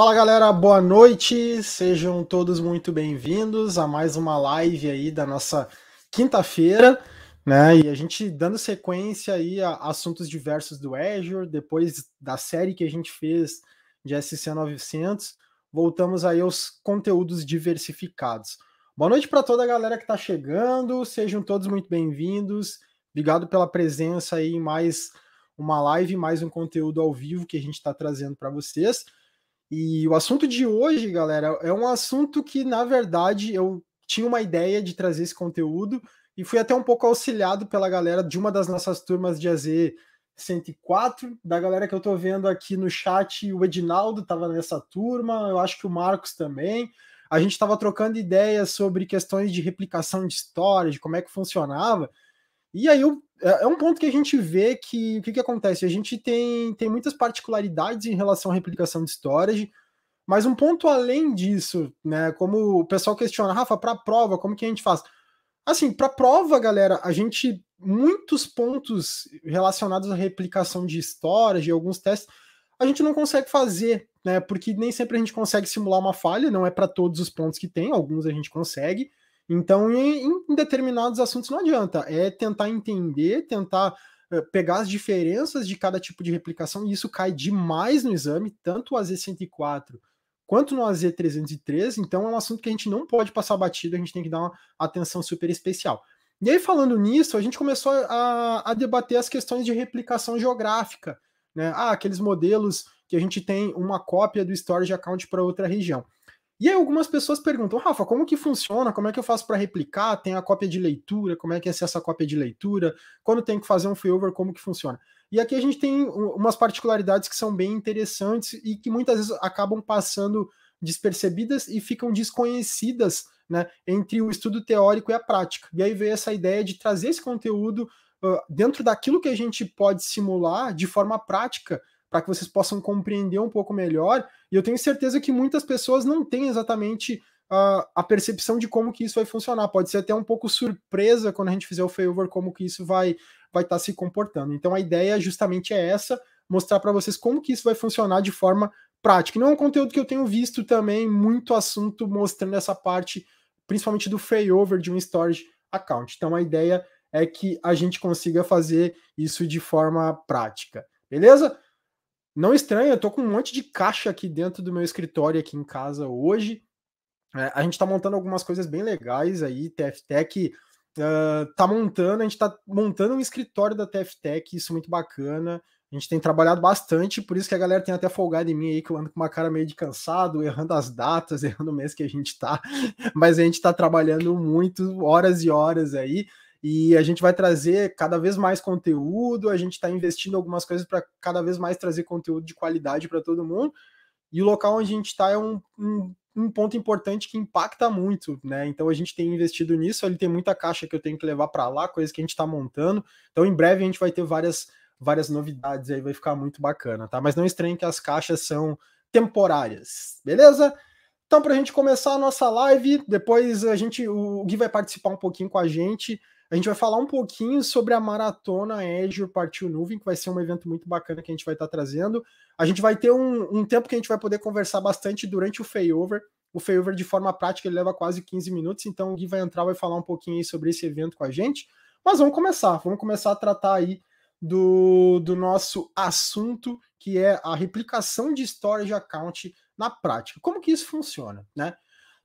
Fala galera, boa noite, sejam todos muito bem-vindos a mais uma live aí da nossa quinta-feira, né? E a gente dando sequência aí a assuntos diversos do Azure, depois da série que a gente fez de SC900, voltamos aí aos conteúdos diversificados. Boa noite para toda a galera que está chegando, sejam todos muito bem-vindos, obrigado pela presença aí em mais uma live, mais um conteúdo ao vivo que a gente está trazendo para vocês. E o assunto de hoje, galera, é um assunto que, na verdade, eu tinha uma ideia de trazer esse conteúdo e fui até um pouco auxiliado pela galera de uma das nossas turmas de AZ 104, da galera que eu tô vendo aqui no chat, o Edinaldo estava nessa turma, eu acho que o Marcos também. A gente estava trocando ideias sobre questões de replicação de história, de como é que funcionava. E aí é, é um ponto que a gente vê que o que, que acontece? A gente tem, tem muitas particularidades em relação à replicação de storage, mas um ponto além disso, né? Como o pessoal questiona, Rafa, para prova, como que a gente faz? Assim, para prova, galera, a gente muitos pontos relacionados à replicação de storage e alguns testes, a gente não consegue fazer, né? Porque nem sempre a gente consegue simular uma falha, não é para todos os pontos que tem, alguns a gente consegue. Então, em, em determinados assuntos não adianta, é tentar entender, tentar eh, pegar as diferenças de cada tipo de replicação, e isso cai demais no exame, tanto o AZ104 quanto no AZ313, então é um assunto que a gente não pode passar batido, a gente tem que dar uma atenção super especial. E aí, falando nisso, a gente começou a, a debater as questões de replicação geográfica, né? Ah, aqueles modelos que a gente tem uma cópia do storage account para outra região. E aí algumas pessoas perguntam, Rafa, como que funciona? Como é que eu faço para replicar? Tem a cópia de leitura? Como é que é essa cópia de leitura? Quando tem que fazer um failover, como que funciona? E aqui a gente tem umas particularidades que são bem interessantes e que muitas vezes acabam passando despercebidas e ficam desconhecidas né, entre o estudo teórico e a prática. E aí veio essa ideia de trazer esse conteúdo uh, dentro daquilo que a gente pode simular de forma prática para que vocês possam compreender um pouco melhor. E eu tenho certeza que muitas pessoas não têm exatamente uh, a percepção de como que isso vai funcionar. Pode ser até um pouco surpresa quando a gente fizer o failover, como que isso vai vai estar tá se comportando. Então a ideia justamente é essa, mostrar para vocês como que isso vai funcionar de forma prática. não é um conteúdo que eu tenho visto também muito assunto mostrando essa parte, principalmente do failover de um storage account. Então a ideia é que a gente consiga fazer isso de forma prática. Beleza? Não estranha, eu tô com um monte de caixa aqui dentro do meu escritório aqui em casa hoje. É, a gente está montando algumas coisas bem legais aí, TFTech uh, tá montando, a gente está montando um escritório da TFTech, isso é muito bacana. A gente tem trabalhado bastante, por isso que a galera tem até folgado em mim aí, que eu ando com uma cara meio de cansado, errando as datas, errando o mês que a gente tá, mas a gente tá trabalhando muito, horas e horas aí. E a gente vai trazer cada vez mais conteúdo, a gente está investindo algumas coisas para cada vez mais trazer conteúdo de qualidade para todo mundo. E o local onde a gente está é um, um, um, ponto importante que impacta muito, né? Então a gente tem investido nisso, ele tem muita caixa que eu tenho que levar para lá, coisas que a gente está montando. Então em breve a gente vai ter várias, várias novidades aí, vai ficar muito bacana, tá? Mas não estranhe que as caixas são temporárias, beleza? Então, para a gente começar a nossa live, depois a gente, o Gui vai participar um pouquinho com a gente a gente vai falar um pouquinho sobre a maratona Azure Partiu Nuvem, que vai ser um evento muito bacana que a gente vai estar tá trazendo. A gente vai ter um, um, tempo que a gente vai poder conversar bastante durante o failover. O failover, de forma prática, ele leva quase 15 minutos, então o Gui vai entrar, vai falar um pouquinho sobre esse evento com a gente. Mas vamos começar, vamos começar a tratar aí do, do nosso assunto, que é a replicação de Storage Account na prática. Como que isso funciona, né?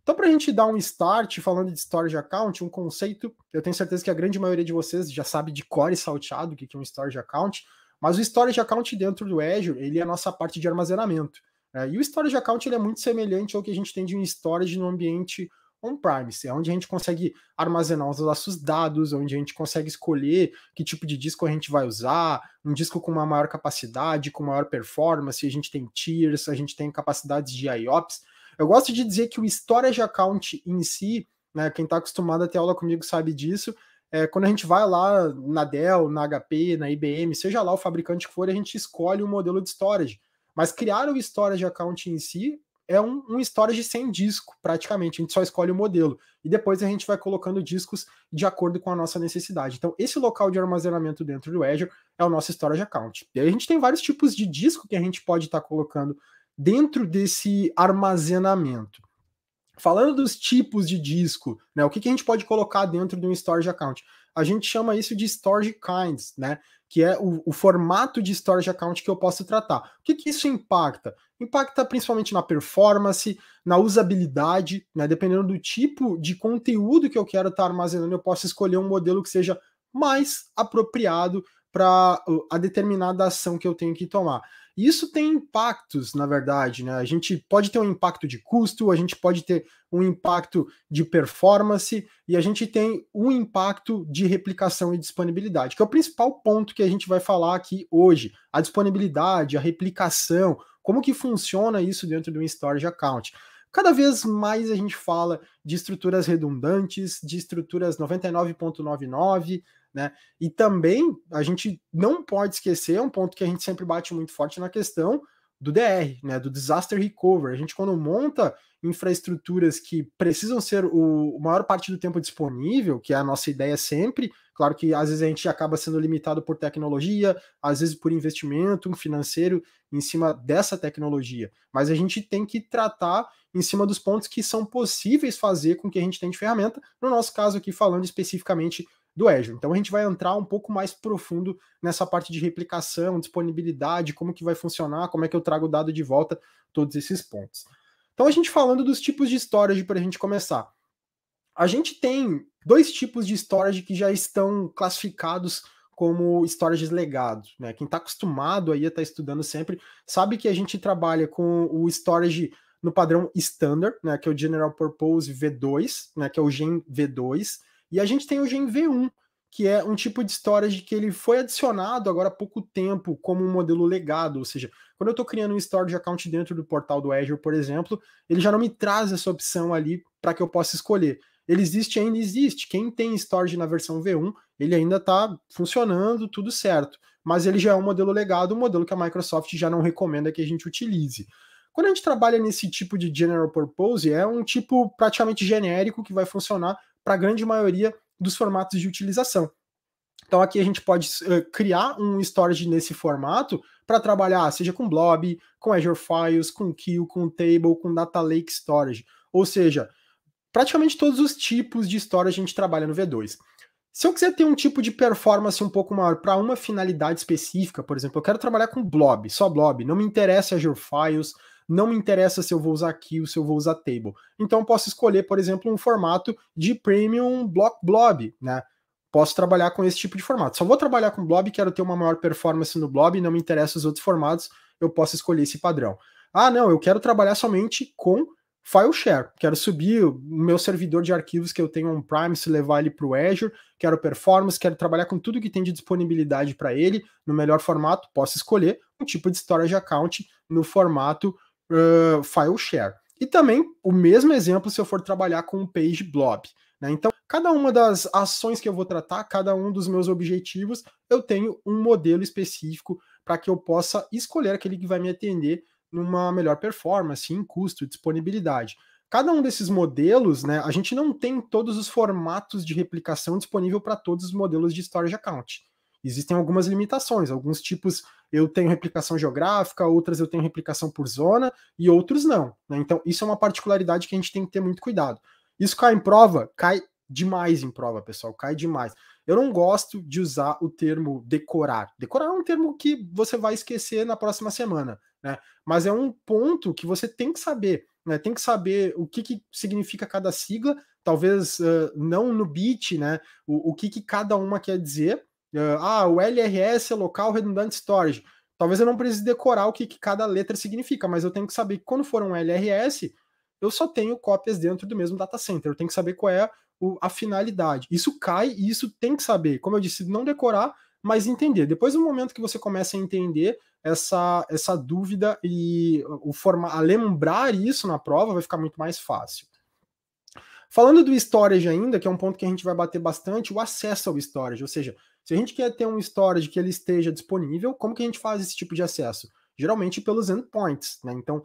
Então, para a gente dar um start, falando de Storage Account, um conceito, eu tenho certeza que a grande maioria de vocês já sabe de core salteado o que é um Storage Account, mas o Storage Account dentro do Azure, ele é a nossa parte de armazenamento. Né? E o Storage Account ele é muito semelhante ao que a gente tem de um storage no ambiente on-premise, é onde a gente consegue armazenar os nossos dados, onde a gente consegue escolher que tipo de disco a gente vai usar, um disco com uma maior capacidade, com maior performance, a gente tem tiers, a gente tem capacidades de IOPS. Eu gosto de dizer que o storage account em si, né, quem está acostumado a ter aula comigo sabe disso, é, quando a gente vai lá na Dell, na HP, na IBM, seja lá o fabricante que for, a gente escolhe um modelo de storage. Mas criar o storage account em si é um, um storage sem disco, praticamente. A gente só escolhe o modelo. E depois a gente vai colocando discos de acordo com a nossa necessidade. Então, esse local de armazenamento dentro do Azure é o nosso storage account. E aí a gente tem vários tipos de disco que a gente pode estar tá colocando dentro desse armazenamento. Falando dos tipos de disco, né, o que, que a gente pode colocar dentro de um storage account? A gente chama isso de storage kinds, né? Que é o, o formato de storage account que eu posso tratar. O que, que isso impacta? Impacta principalmente na performance, na usabilidade, né? Dependendo do tipo de conteúdo que eu quero estar tá armazenando, eu posso escolher um modelo que seja mais apropriado para uh, a determinada ação que eu tenho que tomar isso tem impactos, na verdade, né? A gente pode ter um impacto de custo, a gente pode ter um impacto de performance e a gente tem um impacto de replicação e disponibilidade, que é o principal ponto que a gente vai falar aqui hoje. A disponibilidade, a replicação, como que funciona isso dentro do storage account. Cada vez mais a gente fala de estruturas redundantes, de estruturas 99.99, né? E também a gente não pode esquecer, é um ponto que a gente sempre bate muito forte na questão do DR, né, do disaster recovery. A gente quando monta infraestruturas que precisam ser o, maior parte do tempo disponível, que é a nossa ideia sempre, claro que às vezes a gente acaba sendo limitado por tecnologia, às vezes por investimento financeiro em cima dessa tecnologia, mas a gente tem que tratar em cima dos pontos que são possíveis fazer com que a gente tenha de ferramenta, no nosso caso aqui falando especificamente do Azure. Então a gente vai entrar um pouco mais profundo nessa parte de replicação, disponibilidade, como que vai funcionar, como é que eu trago o dado de volta, todos esses pontos. Então a gente falando dos tipos de storage para a gente começar. A gente tem dois tipos de storage que já estão classificados como storage legados. Né? Quem está acostumado aí a estar tá estudando sempre sabe que a gente trabalha com o storage no padrão standard, né, que é o General Purpose V2, né, que é o Gen V2, e a gente tem o Gen V 1 que é um tipo de storage que ele foi adicionado agora há pouco tempo como um modelo legado, ou seja, quando eu estou criando um storage account dentro do portal do Azure, por exemplo, ele já não me traz essa opção ali para que eu possa escolher. Ele existe ainda existe. Quem tem storage na versão V1, ele ainda está funcionando, tudo certo. Mas ele já é um modelo legado, um modelo que a Microsoft já não recomenda que a gente utilize. Quando a gente trabalha nesse tipo de general purpose, é um tipo praticamente genérico que vai funcionar para a grande maioria dos formatos de utilização. Então aqui a gente pode uh, criar um storage nesse formato para trabalhar, seja com Blob, com Azure Files, com Queue, com Table, com Data Lake Storage. Ou seja, praticamente todos os tipos de storage a gente trabalha no V2. Se eu quiser ter um tipo de performance um pouco maior para uma finalidade específica, por exemplo, eu quero trabalhar com Blob, só Blob, não me interessa Azure Files, não me interessa se eu vou usar aqui ou se eu vou usar table. Então eu posso escolher, por exemplo, um formato de premium block blob, né? Posso trabalhar com esse tipo de formato. Só vou trabalhar com blob, quero ter uma maior performance no blob, não me interessa os outros formatos, eu posso escolher esse padrão. Ah, não, eu quero trabalhar somente com file share. Quero subir o meu servidor de arquivos que eu tenho on Prime, se levar ele para o Azure, quero performance, quero trabalhar com tudo que tem de disponibilidade para ele no melhor formato, posso escolher um tipo de storage account no formato uh, file share. E também o mesmo exemplo se eu for trabalhar com o page blob. Né? Então, cada uma das ações que eu vou tratar, cada um dos meus objetivos, eu tenho um modelo específico para que eu possa escolher aquele que vai me atender numa melhor performance, em custo, disponibilidade. Cada um desses modelos, né, a gente não tem todos os formatos de replicação disponível para todos os modelos de storage account. Existem algumas limitações, alguns tipos eu tenho replicação geográfica, outras eu tenho replicação por zona e outros não. Né? Então, isso é uma particularidade que a gente tem que ter muito cuidado. Isso cai em prova? Cai demais em prova, pessoal, cai demais. Eu não gosto de usar o termo decorar. Decorar é um termo que você vai esquecer na próxima semana, né? Mas é um ponto que você tem que saber, né? Tem que saber o que, que significa cada sigla, talvez uh, não no bit, né? O, o que, que cada uma quer dizer, ah, ah, o LRS é local redundante storage. Talvez eu não precise decorar o que, que cada letra significa, mas eu tenho que saber que quando for um LRS, eu só tenho cópias dentro do mesmo data center. Eu tenho que saber qual é a finalidade. Isso cai e isso tem que saber. Como eu disse, não decorar, mas entender. Depois do momento que você começa a entender essa, essa dúvida e o forma, a lembrar isso na prova, vai ficar muito mais fácil. Falando do storage ainda, que é um ponto que a gente vai bater bastante, o acesso ao storage, ou seja, se a gente quer ter um storage que ele esteja disponível, como que a gente faz esse tipo de acesso? Geralmente pelos endpoints, né? Então,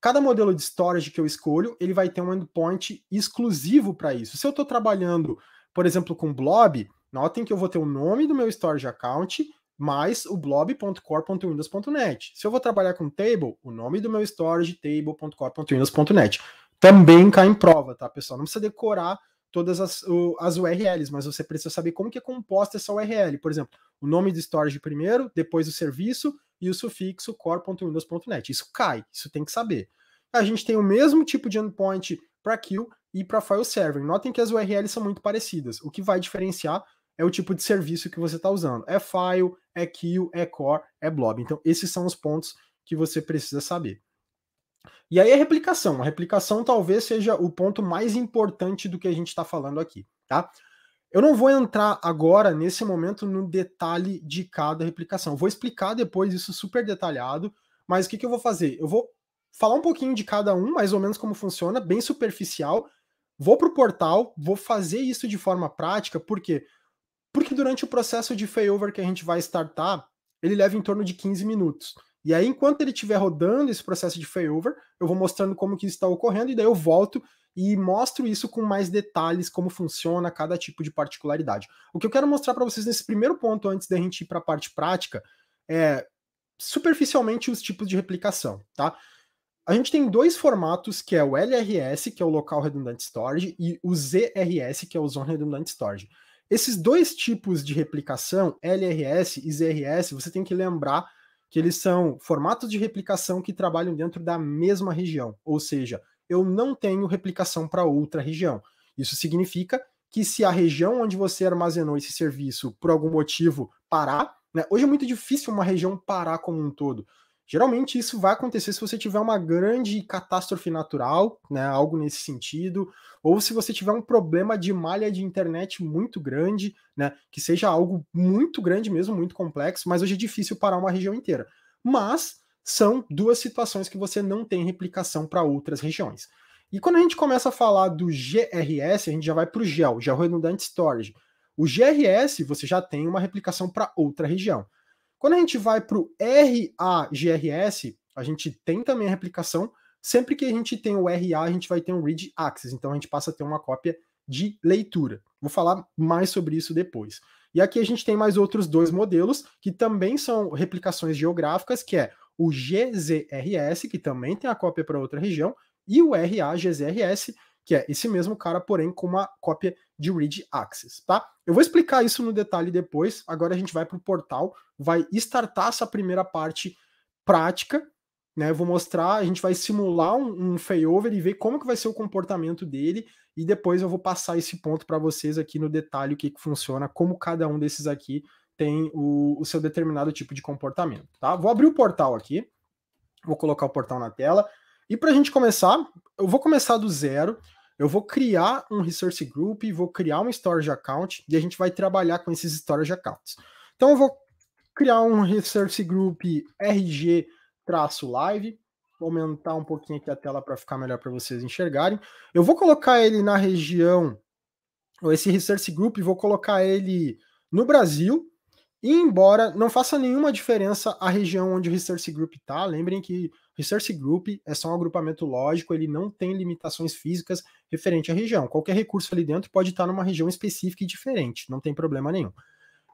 cada modelo de storage que eu escolho, ele vai ter um endpoint exclusivo para isso. Se eu estou trabalhando, por exemplo, com blob, notem que eu vou ter o nome do meu storage account mais o blob.core.windows.net. Se eu vou trabalhar com table, o nome do meu storage table.core.windows.net. Também cai em prova, tá, pessoal? Não precisa decorar todas as, o, as URLs, mas você precisa saber como que é composta essa URL. Por exemplo, o nome do storage primeiro, depois o serviço e o sufixo core.windows.net. Isso cai, isso tem que saber. A gente tem o mesmo tipo de endpoint para queue e para file server. Notem que as URLs são muito parecidas. O que vai diferenciar é o tipo de serviço que você está usando. É file, é queue, é core, é blob. Então, esses são os pontos que você precisa saber. E aí a replicação. A replicação talvez seja o ponto mais importante do que a gente está falando aqui, tá? Eu não vou entrar agora, nesse momento, no detalhe de cada replicação. Eu vou explicar depois isso super detalhado, mas o que, que eu vou fazer? Eu vou falar um pouquinho de cada um, mais ou menos como funciona, bem superficial. Vou para o portal, vou fazer isso de forma prática, por quê? Porque durante o processo de failover que a gente vai startar, ele leva em torno de 15 minutos. E aí, enquanto ele estiver rodando esse processo de failover, eu vou mostrando como que isso está ocorrendo, e daí eu volto e mostro isso com mais detalhes, como funciona cada tipo de particularidade. O que eu quero mostrar para vocês nesse primeiro ponto, antes da gente ir para a parte prática, é superficialmente os tipos de replicação, tá? A gente tem dois formatos, que é o LRS, que é o Local Redundant Storage, e o ZRS, que é o Zone Redundant Storage. Esses dois tipos de replicação, LRS e ZRS, você tem que lembrar que eles são formatos de replicação que trabalham dentro da mesma região, ou seja, eu não tenho replicação para outra região. Isso significa que se a região onde você armazenou esse serviço por algum motivo parar, né, hoje é muito difícil uma região parar como um todo. Geralmente isso vai acontecer se você tiver uma grande catástrofe natural, né, algo nesse sentido, ou se você tiver um problema de malha de internet muito grande, né, que seja algo muito grande mesmo, muito complexo, mas hoje é difícil parar uma região inteira. Mas são duas situações que você não tem replicação para outras regiões. E quando a gente começa a falar do GRS, a gente já vai para o GEL, Geo Redundant Storage. O GRS você já tem uma replicação para outra região. Quando a gente vai para o RAGRS, a gente tem também a replicação. Sempre que a gente tem o RA, a gente vai ter um read access. Então a gente passa a ter uma cópia de leitura. Vou falar mais sobre isso depois. E aqui a gente tem mais outros dois modelos que também são replicações geográficas, que é o GZRS, que também tem a cópia para outra região, e o RAGZRS, que é esse mesmo cara, porém com uma cópia de read access, tá? Eu vou explicar isso no detalhe depois. Agora a gente vai para o portal, vai startar essa primeira parte prática, né? Eu vou mostrar, a gente vai simular um, um failover e ver como que vai ser o comportamento dele e depois eu vou passar esse ponto para vocês aqui no detalhe o que, que funciona, como cada um desses aqui tem o, o seu determinado tipo de comportamento, tá? Vou abrir o portal aqui, vou colocar o portal na tela e para a gente começar, eu vou começar do zero. Eu vou criar um resource group, vou criar um storage account e a gente vai trabalhar com esses storage accounts. Então eu vou criar um resource group rg-live, vou aumentar um pouquinho aqui a tela para ficar melhor para vocês enxergarem. Eu vou colocar ele na região, ou esse resource group, vou colocar ele no Brasil, e embora não faça nenhuma diferença a região onde o resource group está, lembrem que Resource Group é só um agrupamento lógico, ele não tem limitações físicas referente à região. Qualquer recurso ali dentro pode estar numa região específica e diferente, não tem problema nenhum.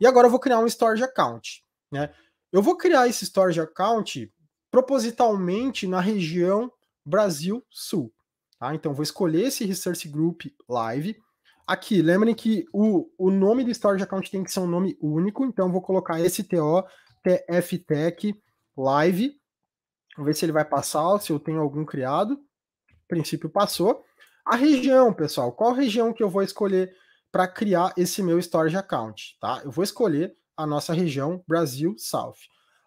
E agora eu vou criar um storage account, né? Eu vou criar esse storage account propositalmente na região Brasil Sul, tá? Então vou escolher esse Resource Group Live. Aqui, lembrem que o, o nome do storage account tem que ser um nome único, então vou colocar STO TFTech Live Vou ver se ele vai passar, se eu tenho algum criado. A princípio passou. A região, pessoal, qual região que eu vou escolher para criar esse meu storage account, tá? Eu vou escolher a nossa região Brasil South.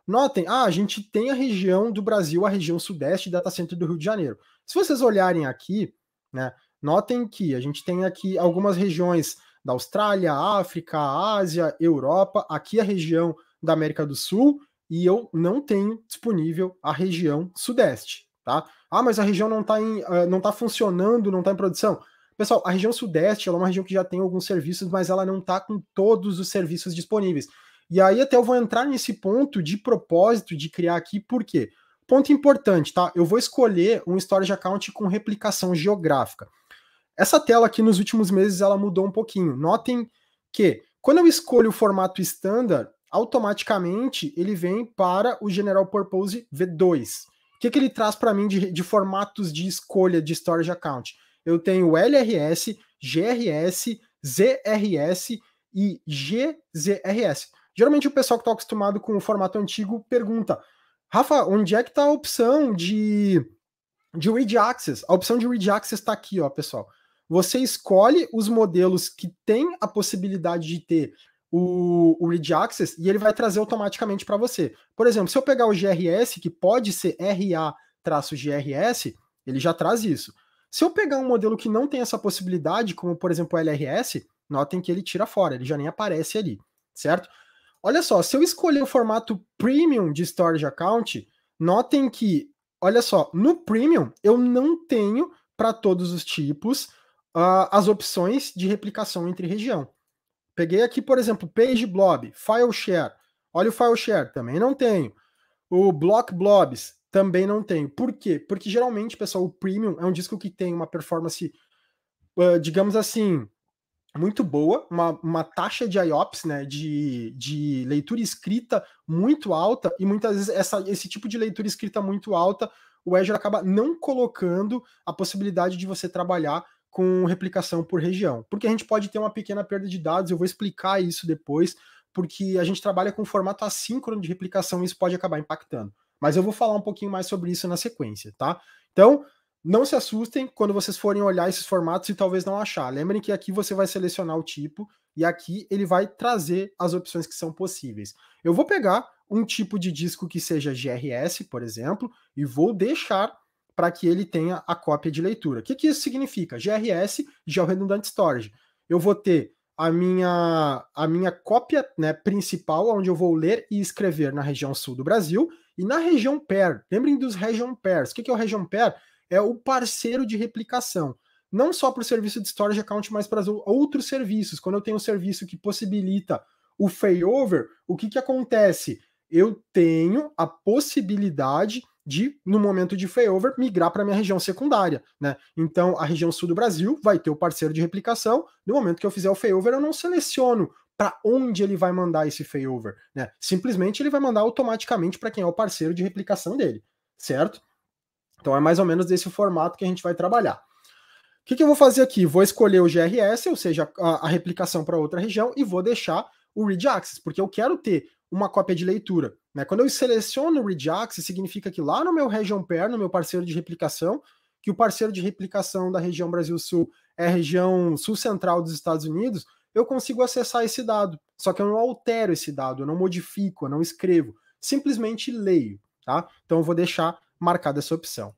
Notem, ah, a gente tem a região do Brasil, a região sudeste, data center do Rio de Janeiro. Se vocês olharem aqui, né, notem que a gente tem aqui algumas regiões da Austrália, África, Ásia, Europa, aqui a região da América do Sul e eu não tenho disponível a região sudeste, tá? Ah, mas a região não está uh, eh, não tá funcionando, não está em produção. Pessoal, a região sudeste é uma região que já tem alguns serviços, mas ela não está com todos os serviços disponíveis. E aí até eu vou entrar nesse ponto de propósito de criar aqui, por quê? Ponto importante, tá? Eu vou escolher um storage account com replicação geográfica. Essa tela aqui nos últimos meses ela mudou um pouquinho. Notem que quando eu escolho o formato standard, automaticamente ele vem para o General Purpose V2. O que, que ele traz para mim de, de formatos de escolha de Storage Account? Eu tenho LRS, GRS, ZRS e GZRS. Geralmente o pessoal que está acostumado com o formato antigo pergunta: Rafa, onde é que está a opção de, de read access? A opção de read access está aqui, ó, pessoal. Você escolhe os modelos que tem a possibilidade de ter o, o Read Access e ele vai trazer automaticamente para você. Por exemplo, se eu pegar o GRS, que pode ser RA-GRS, ele já traz isso. Se eu pegar um modelo que não tem essa possibilidade, como por exemplo o LRS, notem que ele tira fora, ele já nem aparece ali, certo? Olha só, se eu escolher o formato Premium de Storage Account, notem que, olha só, no Premium eu não tenho para todos os tipos uh, as opções de replicação entre região. Peguei aqui, por exemplo, Page Blob, File Share. Olha o File Share, também não tenho. O Block Blobs, também não tenho. Por quê? Porque geralmente, pessoal, o Premium é um disco que tem uma performance, digamos assim, muito boa, uma, uma taxa de IOPS, né, de, de leitura escrita muito alta, e muitas vezes essa, esse tipo de leitura escrita muito alta, o Azure acaba não colocando a possibilidade de você trabalhar com replicação por região. Porque a gente pode ter uma pequena perda de dados, eu vou explicar isso depois, porque a gente trabalha com formato assíncrono de replicação e isso pode acabar impactando. Mas eu vou falar um pouquinho mais sobre isso na sequência, tá? Então, não se assustem quando vocês forem olhar esses formatos e talvez não achar. Lembrem que aqui você vai selecionar o tipo e aqui ele vai trazer as opções que são possíveis. Eu vou pegar um tipo de disco que seja GRS, por exemplo, e vou deixar para que ele tenha a cópia de leitura. O que, que isso significa? GRS, geo-redundant Storage. Eu vou ter a minha, a minha cópia né, principal, onde eu vou ler e escrever na região sul do Brasil, e na região pair. Lembrem dos region pairs. O que, que é o region pair? É o parceiro de replicação. Não só para o serviço de storage account, mas para outros serviços. Quando eu tenho um serviço que possibilita o failover, o que, que acontece? Eu tenho a possibilidade de, no momento de failover, migrar para minha região secundária. Né? Então, a região sul do Brasil vai ter o parceiro de replicação. No momento que eu fizer o failover, eu não seleciono para onde ele vai mandar esse failover. Né? Simplesmente ele vai mandar automaticamente para quem é o parceiro de replicação dele, certo? Então, é mais ou menos desse formato que a gente vai trabalhar. O que, que eu vou fazer aqui? Vou escolher o GRS, ou seja, a, a replicação para outra região, e vou deixar o read access, porque eu quero ter uma cópia de leitura. Né? Quando eu seleciono o redax, significa que lá no meu region pair, no meu parceiro de replicação, que o parceiro de replicação da região Brasil Sul é a região sul-central dos Estados Unidos, eu consigo acessar esse dado. Só que eu não altero esse dado, eu não modifico, eu não escrevo, simplesmente leio, tá? Então eu vou deixar marcada essa opção.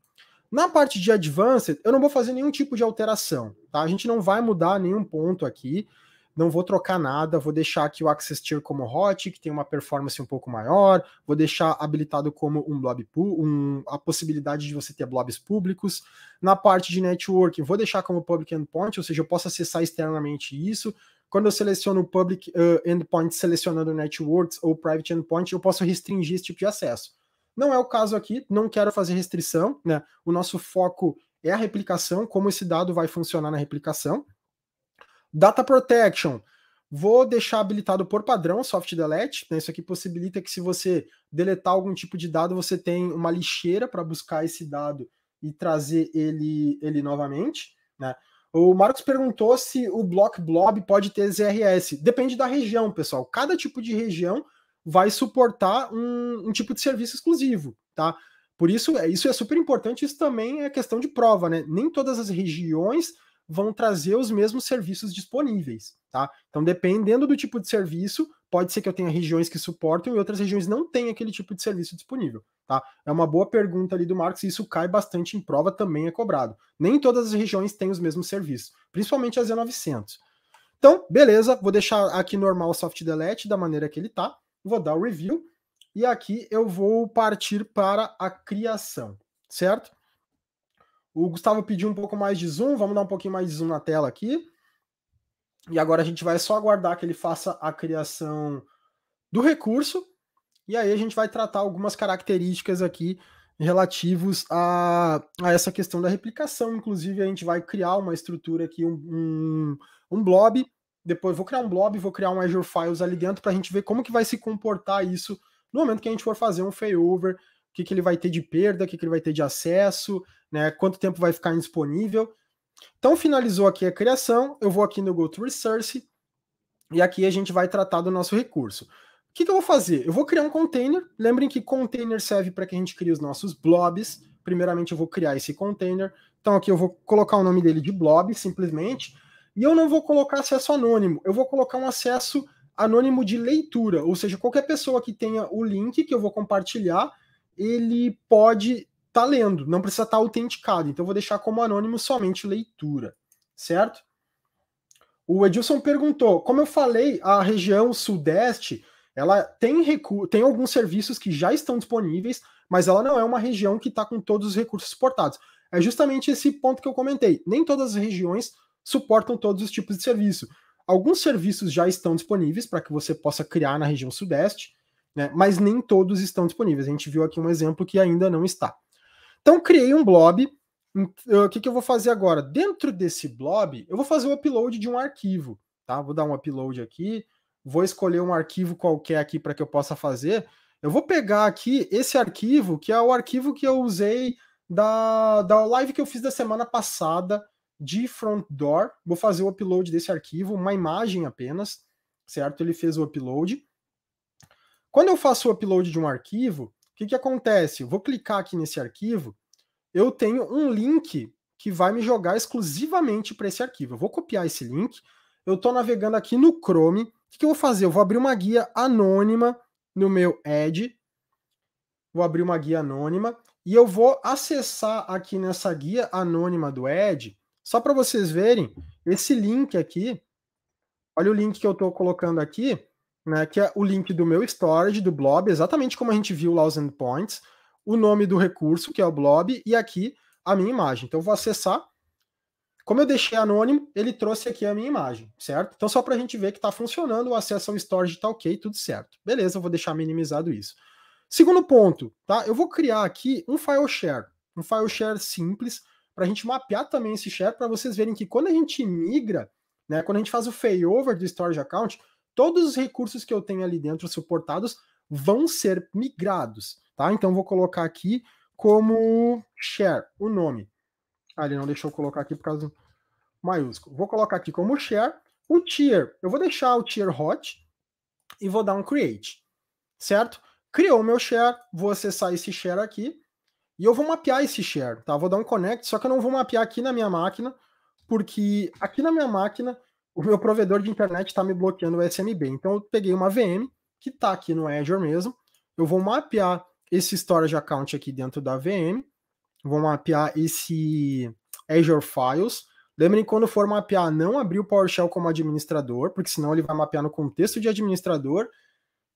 Na parte de advanced, eu não vou fazer nenhum tipo de alteração, tá? A gente não vai mudar nenhum ponto aqui não vou trocar nada, vou deixar aqui o Access Tier como hot, que tem uma performance um pouco maior, vou deixar habilitado como um blob um, a possibilidade de você ter blobs públicos. Na parte de networking, vou deixar como public endpoint, ou seja, eu posso acessar externamente isso. Quando eu seleciono o public uh, endpoint selecionando networks ou private endpoint, eu posso restringir esse tipo de acesso. Não é o caso aqui, não quero fazer restrição, né? O nosso foco é a replicação, como esse dado vai funcionar na replicação, Data Protection. Vou deixar habilitado por padrão soft delete. Né? Isso aqui possibilita que, se você deletar algum tipo de dado, você tem uma lixeira para buscar esse dado e trazer ele, ele novamente. Né? O Marcos perguntou se o Block Blob pode ter ZRS. Depende da região, pessoal. Cada tipo de região vai suportar um, um tipo de serviço exclusivo, tá? Por isso, é, isso é super importante. Isso também é questão de prova, né? Nem todas as regiões vão trazer os mesmos serviços disponíveis, tá? Então, dependendo do tipo de serviço, pode ser que eu tenha regiões que suportam e outras regiões não têm aquele tipo de serviço disponível, tá? É uma boa pergunta ali do Marcos e isso cai bastante em prova, também é cobrado. Nem todas as regiões têm os mesmos serviços, principalmente a Z900. Então, beleza, vou deixar aqui normal o soft delete da maneira que ele tá, vou dar o review e aqui eu vou partir para a criação, certo? O Gustavo pediu um pouco mais de zoom, vamos dar um pouquinho mais de zoom na tela aqui. E agora a gente vai só aguardar que ele faça a criação do recurso. E aí a gente vai tratar algumas características aqui relativos a, a essa questão da replicação. Inclusive, a gente vai criar uma estrutura aqui, um, um, um blob. Depois vou criar um blob, vou criar um Azure Files ali dentro para a gente ver como que vai se comportar isso no momento que a gente for fazer um failover, o que, que ele vai ter de perda, o que, que ele vai ter de acesso, né? Quanto tempo vai ficar disponível? Então finalizou aqui a criação, eu vou aqui no resource e aqui a gente vai tratar do nosso recurso. O que, que eu vou fazer? Eu vou criar um container. Lembrem que container serve para que a gente crie os nossos blobs. Primeiramente eu vou criar esse container. Então aqui eu vou colocar o nome dele de blob, simplesmente. E eu não vou colocar acesso anônimo, eu vou colocar um acesso anônimo de leitura, ou seja, qualquer pessoa que tenha o link que eu vou compartilhar, ele pode tá lendo, não precisa estar tá autenticado. Então vou deixar como anônimo somente leitura, certo? O Edilson perguntou, como eu falei, a região sudeste, ela tem recu tem alguns serviços que já estão disponíveis, mas ela não é uma região que está com todos os recursos suportados. É justamente esse ponto que eu comentei. Nem todas as regiões suportam todos os tipos de serviço. Alguns serviços já estão disponíveis para que você possa criar na região sudeste, né, mas nem todos estão disponíveis. A gente viu aqui um exemplo que ainda não está. Então criei um blob. Então, o que, que eu vou fazer agora? Dentro desse blob, eu vou fazer o upload de um arquivo. Tá? Vou dar um upload aqui, vou escolher um arquivo qualquer aqui para que eu possa fazer. Eu vou pegar aqui esse arquivo, que é o arquivo que eu usei da, da live que eu fiz da semana passada de front door. Vou fazer o upload desse arquivo, uma imagem apenas, certo? Ele fez o upload. Quando eu faço o upload de um arquivo, que, que acontece? Eu vou clicar aqui nesse arquivo, eu tenho um link que vai me jogar exclusivamente para esse arquivo. Eu vou copiar esse link, eu estou navegando aqui no Chrome. O que, que, eu vou fazer? Eu vou abrir uma guia anônima no meu Edge. Vou abrir uma guia anônima e eu vou acessar aqui nessa guia anônima do Edge, só para vocês verem, esse link aqui, olha o link que eu estou colocando aqui, né, que é o link do meu storage, do blob, exatamente como a gente viu lá os endpoints, o nome do recurso, que é o blob, e aqui a minha imagem. Então, eu vou acessar. Como eu deixei anônimo, ele trouxe aqui a minha imagem, certo? Então, só para a gente ver que está funcionando, o acesso ao storage está ok, tudo certo. Beleza, eu vou deixar minimizado isso. Segundo ponto, tá? Eu vou criar aqui um file share, um file share simples, para a gente mapear também esse share, para vocês verem que quando a gente migra, né, quando a gente faz o failover do storage account, todos os recursos que eu tenho ali dentro suportados vão ser migrados, tá? Então vou colocar aqui como share o nome. Ah, ele não deixou eu colocar aqui por causa do maiúsculo. Vou colocar aqui como share o tier. Eu vou deixar o tier hot e vou dar um create, certo? Criou o meu share, vou acessar esse share aqui e eu vou mapear esse share, tá? Vou dar um connect, só que eu não vou mapear aqui na minha máquina, porque aqui na minha máquina o meu provedor de internet está me bloqueando o SMB. Então eu peguei uma VM que está aqui no Azure mesmo. Eu vou mapear esse storage account aqui dentro da VM. Vou mapear esse Azure Files. Lembrem quando for mapear, não abrir o PowerShell como administrador, porque senão ele vai mapear no contexto de administrador.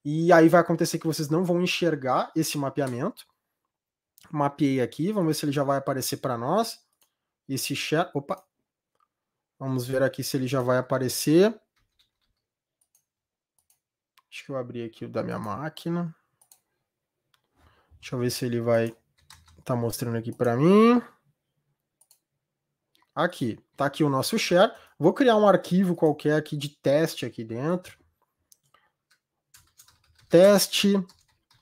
E aí vai acontecer que vocês não vão enxergar esse mapeamento. Mapeei aqui, vamos ver se ele já vai aparecer para nós. Esse share, opa, Vamos ver aqui se ele já vai aparecer. Deixa eu abrir aqui o da minha máquina. Deixa eu ver se ele vai estar tá mostrando aqui para mim. Aqui, tá aqui o nosso share. Vou criar um arquivo qualquer aqui de teste aqui dentro. Teste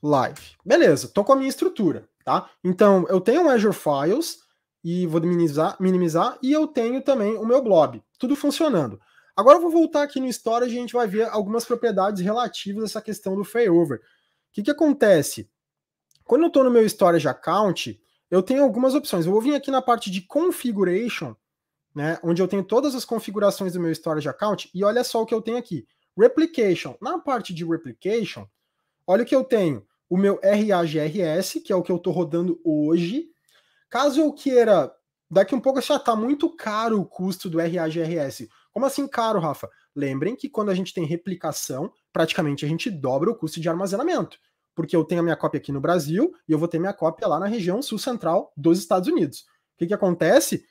live. Beleza, tô com a minha estrutura, tá? Então, eu tenho um Azure Files, e vou minimizar, minimizar e eu tenho também o meu blob. Tudo funcionando. Agora eu vou voltar aqui no storage e a gente vai ver algumas propriedades relativas a essa questão do failover. O que, que acontece? Quando eu estou no meu storage account, eu tenho algumas opções. Eu vou vir aqui na parte de configuration, né, onde eu tenho todas as configurações do meu storage account e olha só o que eu tenho aqui. Replication. Na parte de replication, olha o que eu tenho. O meu RAGRS, que é o que eu estou rodando hoje, Caso eu queira daqui um pouco já está muito caro o custo do RAGRS. Como assim caro, Rafa? Lembrem que quando a gente tem replicação, praticamente a gente dobra o custo de armazenamento. Porque eu tenho a minha cópia aqui no Brasil e eu vou ter minha cópia lá na região sul-central dos Estados Unidos. O que, que acontece?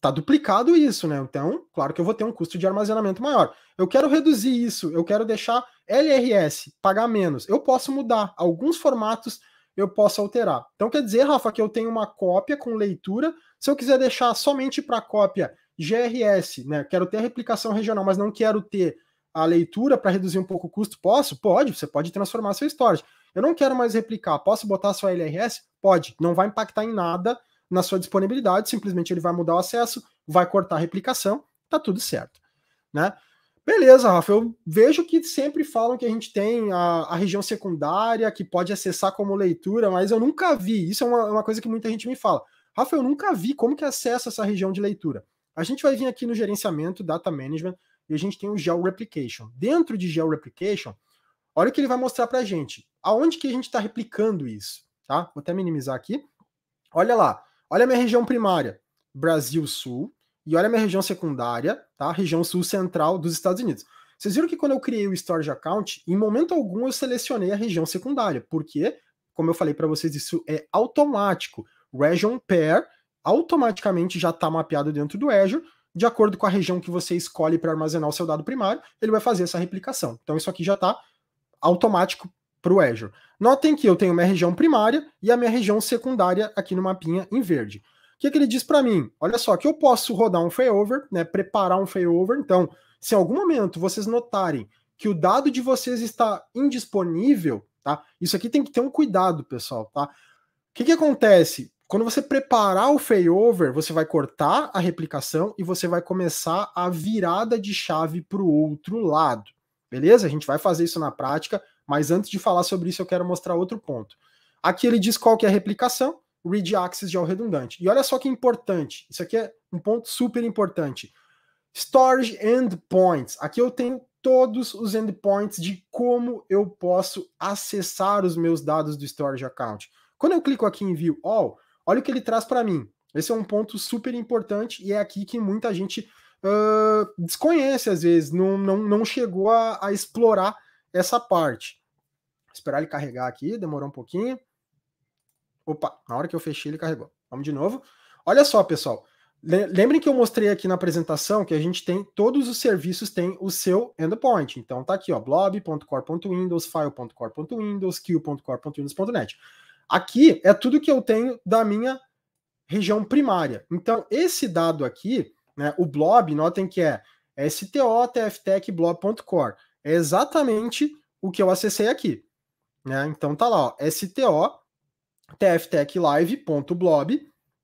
Tá duplicado isso, né? Então, claro que eu vou ter um custo de armazenamento maior. Eu quero reduzir isso, eu quero deixar LRS pagar menos. Eu posso mudar alguns formatos eu posso alterar. Então quer dizer, Rafa, que eu tenho uma cópia com leitura. Se eu quiser deixar somente para cópia GRS, né? Quero ter a replicação regional, mas não quero ter a leitura para reduzir um pouco o custo, posso? Pode, você pode transformar seu storage. Eu não quero mais replicar, posso botar sua LRS? Pode, não vai impactar em nada na sua disponibilidade, simplesmente ele vai mudar o acesso, vai cortar a replicação, tá tudo certo, né? Beleza, Rafa, eu vejo que sempre falam que a gente tem a, a região secundária, que pode acessar como leitura, mas eu nunca vi. Isso é uma, uma coisa que muita gente me fala. Rafa, eu nunca vi como que acessa essa região de leitura. A gente vai vir aqui no gerenciamento, data management, e a gente tem o replication. Dentro de replication, olha o que ele vai mostrar para a gente. Aonde que a gente está replicando isso? Tá? Vou até minimizar aqui. Olha lá. Olha a minha região primária. Brasil Sul. E olha a minha região secundária, tá? Região sul-central dos Estados Unidos. Vocês viram que quando eu criei o Storage Account, em momento algum eu selecionei a região secundária, porque, como eu falei para vocês, isso é automático. Region Pair automaticamente já está mapeado dentro do Azure, de acordo com a região que você escolhe para armazenar o seu dado primário, ele vai fazer essa replicação. Então isso aqui já está automático para o Azure. Notem que eu tenho minha região primária e a minha região secundária aqui no mapinha em verde que, é que ele diz para mim? Olha só, que eu posso rodar um failover, né, preparar um failover. Então, se em algum momento vocês notarem que o dado de vocês está indisponível, tá? Isso aqui tem que ter um cuidado, pessoal, tá? O que, que acontece? Quando você preparar o failover, você vai cortar a replicação e você vai começar a virada de chave para o outro lado. Beleza? A gente vai fazer isso na prática, mas antes de falar sobre isso, eu quero mostrar outro ponto. Aqui ele diz qual que é a replicação, read access já é o redundante. E olha só que importante, isso aqui é um ponto super importante. Storage endpoints. Aqui eu tenho todos os endpoints de como eu posso acessar os meus dados do storage account. Quando eu clico aqui em view all, olha o que ele traz para mim. Esse é um ponto super importante e é aqui que muita gente uh, desconhece às vezes, não, não, não chegou a, a explorar essa parte. Vou esperar ele carregar aqui, demorou um pouquinho. Opa, na hora que eu fechei, ele carregou. Vamos de novo. Olha só, pessoal. Lembrem que eu mostrei aqui na apresentação que a gente tem todos os serviços têm o seu endpoint. Então tá aqui, ó, blob.core.windows, file.core.windows, queue.core.windows.net. Aqui é tudo que eu tenho da minha região primária. Então esse dado aqui, né, o blob, notem que é STO É exatamente o que eu acessei aqui, né? Então tá lá, ó, STO tftechlive.blob,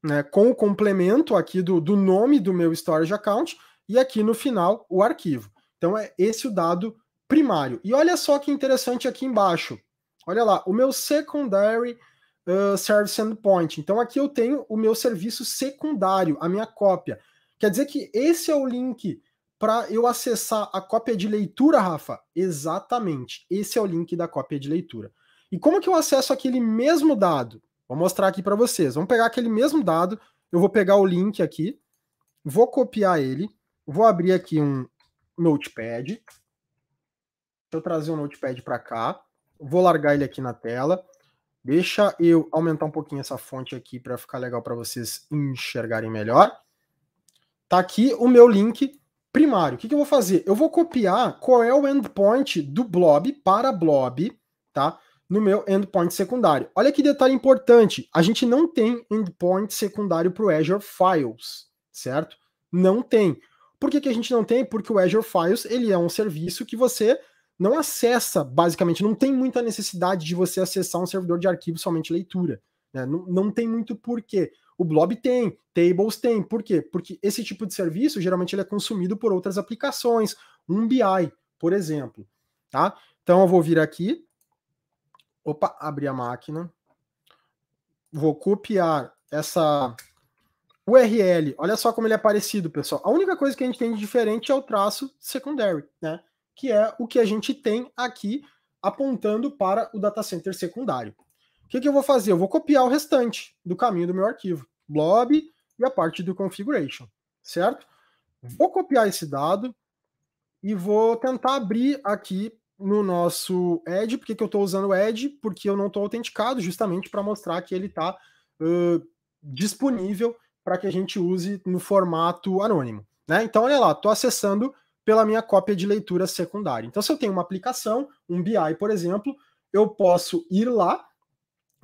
né, com o complemento aqui do, do nome do meu storage account e aqui no final o arquivo. Então é esse o dado primário. E olha só que interessante aqui embaixo. Olha lá, o meu secondary uh, service endpoint. Então aqui eu tenho o meu serviço secundário, a minha cópia. Quer dizer que esse é o link para eu acessar a cópia de leitura, Rafa? Exatamente. Esse é o link da cópia de leitura. E como que eu acesso aquele mesmo dado? Vou mostrar aqui para vocês. Vamos pegar aquele mesmo dado, eu vou pegar o link aqui, vou copiar ele, vou abrir aqui um notepad. Deixa eu trazer o um notepad para cá. Vou largar ele aqui na tela. Deixa eu aumentar um pouquinho essa fonte aqui para ficar legal para vocês enxergarem melhor. Tá aqui o meu link primário. O que, que eu vou fazer? Eu vou copiar qual é o endpoint do blob para blob, tá? no meu endpoint secundário. Olha que detalhe importante, a gente não tem endpoint secundário para o Azure Files, certo? Não tem. Por que, que a gente não tem? Porque o Azure Files ele é um serviço que você não acessa, basicamente, não tem muita necessidade de você acessar um servidor de arquivo somente leitura. Né? Não, não tem muito porquê. O Blob tem, Tables tem. Por quê? Porque esse tipo de serviço geralmente ele é consumido por outras aplicações, um BI, por exemplo. Tá? Então eu vou vir aqui, opa, abri a máquina, vou copiar essa URL. Olha só como ele é parecido, pessoal. A única coisa que a gente tem de diferente é o traço secondary, né? Que é o que a gente tem aqui apontando para o data center secundário. O que, que eu vou fazer? Eu vou copiar o restante do caminho do meu arquivo, blob e a parte do configuration, certo? Vou copiar esse dado e vou tentar abrir aqui no nosso Edge. Por que, que eu estou usando o Edge? Porque eu não estou autenticado, justamente para mostrar que ele está uh, disponível para que a gente use no formato anônimo. Né? Então, olha lá, estou acessando pela minha cópia de leitura secundária. Então, se eu tenho uma aplicação, um BI, por exemplo, eu posso ir lá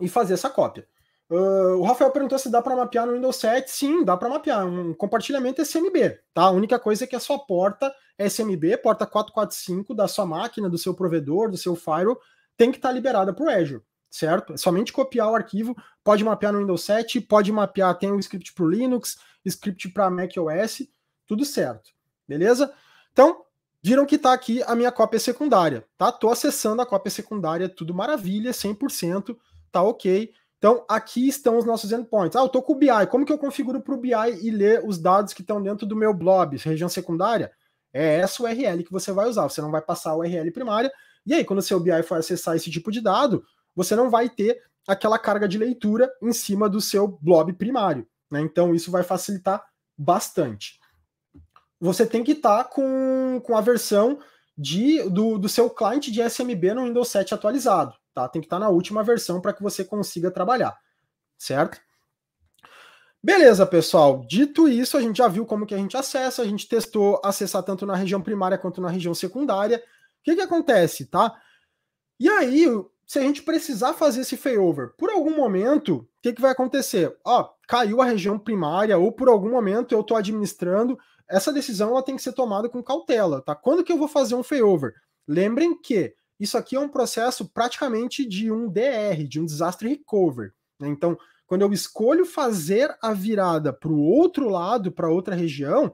e fazer essa cópia. Uh, o Rafael perguntou se dá para mapear no Windows 7. Sim, dá para mapear. Um compartilhamento é SMB, tá? A única coisa é que a sua porta é SMB, porta 445 da sua máquina, do seu provedor, do seu firewall, tem que estar tá liberada para o Azure, certo? É somente copiar o arquivo. Pode mapear no Windows 7, pode mapear, tem o um script para o Linux, script para macOS, tudo certo, beleza? Então, viram que está aqui a minha cópia secundária, tá? Tô acessando a cópia secundária, tudo maravilha, 100%, tá ok então, aqui estão os nossos endpoints. Ah, eu estou com o BI. Como que eu configuro para o BI e ler os dados que estão dentro do meu blob, região secundária? É essa URL que você vai usar. Você não vai passar a URL primária. E aí, quando o seu BI for acessar esse tipo de dado, você não vai ter aquela carga de leitura em cima do seu blob primário. Né? Então, isso vai facilitar bastante. Você tem que estar tá com, com a versão de, do, do seu cliente de SMB no Windows 7 atualizado tá? Tem que estar tá na última versão para que você consiga trabalhar, certo? Beleza, pessoal. Dito isso, a gente já viu como que a gente acessa, a gente testou acessar tanto na região primária quanto na região secundária. O que, que acontece, tá? E aí, se a gente precisar fazer esse failover, por algum momento, o que, que vai acontecer? Ó, caiu a região primária ou por algum momento eu estou administrando, essa decisão ela tem que ser tomada com cautela, tá? Quando que eu vou fazer um failover? Lembrem que isso aqui é um processo praticamente de um DR, de um disaster recovery. Né? Então, quando eu escolho fazer a virada para o outro lado, para outra região,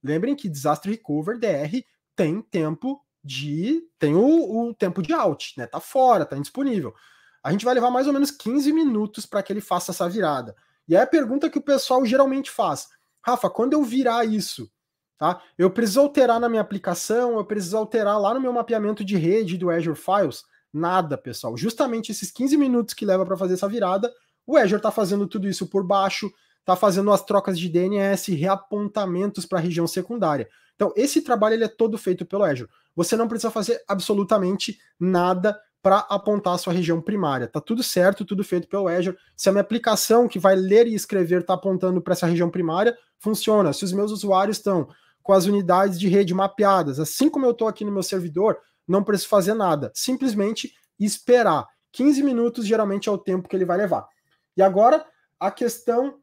lembrem que disaster recovery DR tem tempo de. tem o, o tempo de out, né? Tá fora, tá indisponível. A gente vai levar mais ou menos 15 minutos para que ele faça essa virada. E aí a pergunta que o pessoal geralmente faz: Rafa, quando eu virar isso, Tá? Eu preciso alterar na minha aplicação, eu preciso alterar lá no meu mapeamento de rede do Azure Files. Nada, pessoal. Justamente esses 15 minutos que leva para fazer essa virada, o Azure está fazendo tudo isso por baixo, está fazendo as trocas de DNS, reapontamentos para a região secundária. Então, esse trabalho ele é todo feito pelo Azure. Você não precisa fazer absolutamente nada para apontar a sua região primária. Tá tudo certo, tudo feito pelo Azure. Se a minha aplicação que vai ler e escrever está apontando para essa região primária, funciona. Se os meus usuários estão com as unidades de rede mapeadas. Assim como eu estou aqui no meu servidor, não preciso fazer nada, simplesmente esperar. 15 minutos geralmente é o tempo que ele vai levar. E agora a questão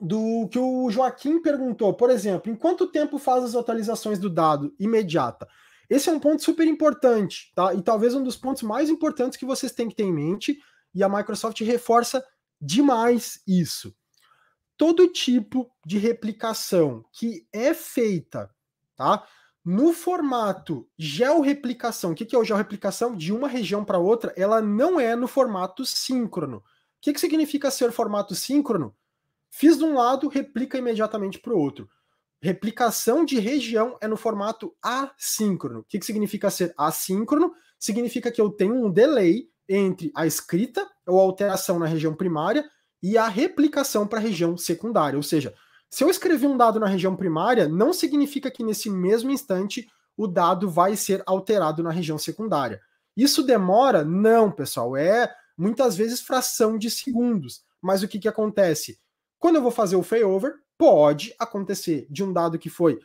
do que o Joaquim perguntou, por exemplo, em quanto tempo faz as atualizações do dado imediata? Esse é um ponto super importante, tá? E talvez um dos pontos mais importantes que vocês têm que ter em mente, e a Microsoft reforça demais isso todo tipo de replicação que é feita, tá? No formato georreplicação, o que, que é o georreplicação? De uma região para outra, ela não é no formato síncrono. O que, que significa ser formato síncrono? Fiz de um lado, replica imediatamente para o outro. Replicação de região é no formato assíncrono. O que, que significa ser assíncrono? Significa que eu tenho um delay entre a escrita ou alteração na região primária e a replicação para a região secundária. Ou seja, se eu escrevi um dado na região primária, não significa que nesse mesmo instante o dado vai ser alterado na região secundária. Isso demora? Não, pessoal. É muitas vezes fração de segundos. Mas o que, que acontece? Quando eu vou fazer o failover, pode acontecer de um dado que foi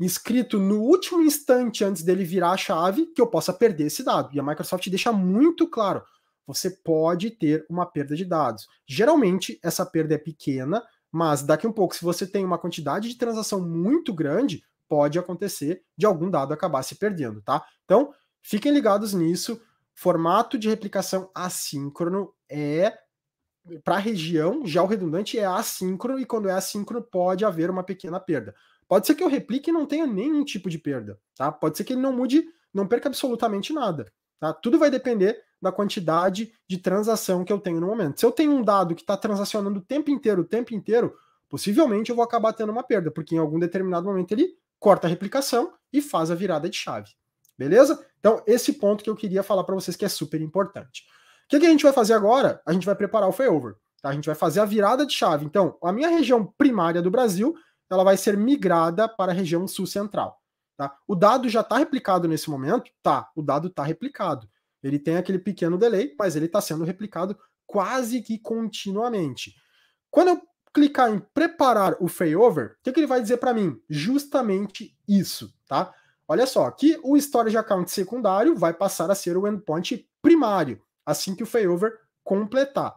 escrito no último instante antes dele virar a chave, que eu possa perder esse dado. E a Microsoft deixa muito claro você pode ter uma perda de dados. Geralmente, essa perda é pequena, mas daqui um pouco, se você tem uma quantidade de transação muito grande, pode acontecer de algum dado acabar se perdendo, tá? Então, fiquem ligados nisso. Formato de replicação assíncrono é para a região, já o redundante é assíncrono, e quando é assíncrono, pode haver uma pequena perda. Pode ser que eu replique e não tenha nenhum tipo de perda, tá? Pode ser que ele não mude, não perca absolutamente nada, tá? Tudo vai depender da quantidade de transação que eu tenho no momento. Se eu tenho um dado que está transacionando o tempo inteiro, o tempo inteiro, possivelmente eu vou acabar tendo uma perda, porque em algum determinado momento ele corta a replicação e faz a virada de chave. Beleza? Então, esse ponto que eu queria falar para vocês que é super importante. O que, que, a gente vai fazer agora? A gente vai preparar o failover. Tá? A gente vai fazer a virada de chave. Então, a minha região primária do Brasil ela vai ser migrada para a região sul-central. Tá? O dado já está replicado nesse momento? Tá, o dado está replicado. Ele tem aquele pequeno delay, mas ele está sendo replicado quase que continuamente. Quando eu clicar em preparar o failover, o que, que ele vai dizer para mim? Justamente isso, tá? Olha só, aqui o storage account secundário vai passar a ser o endpoint primário, assim que o failover completar.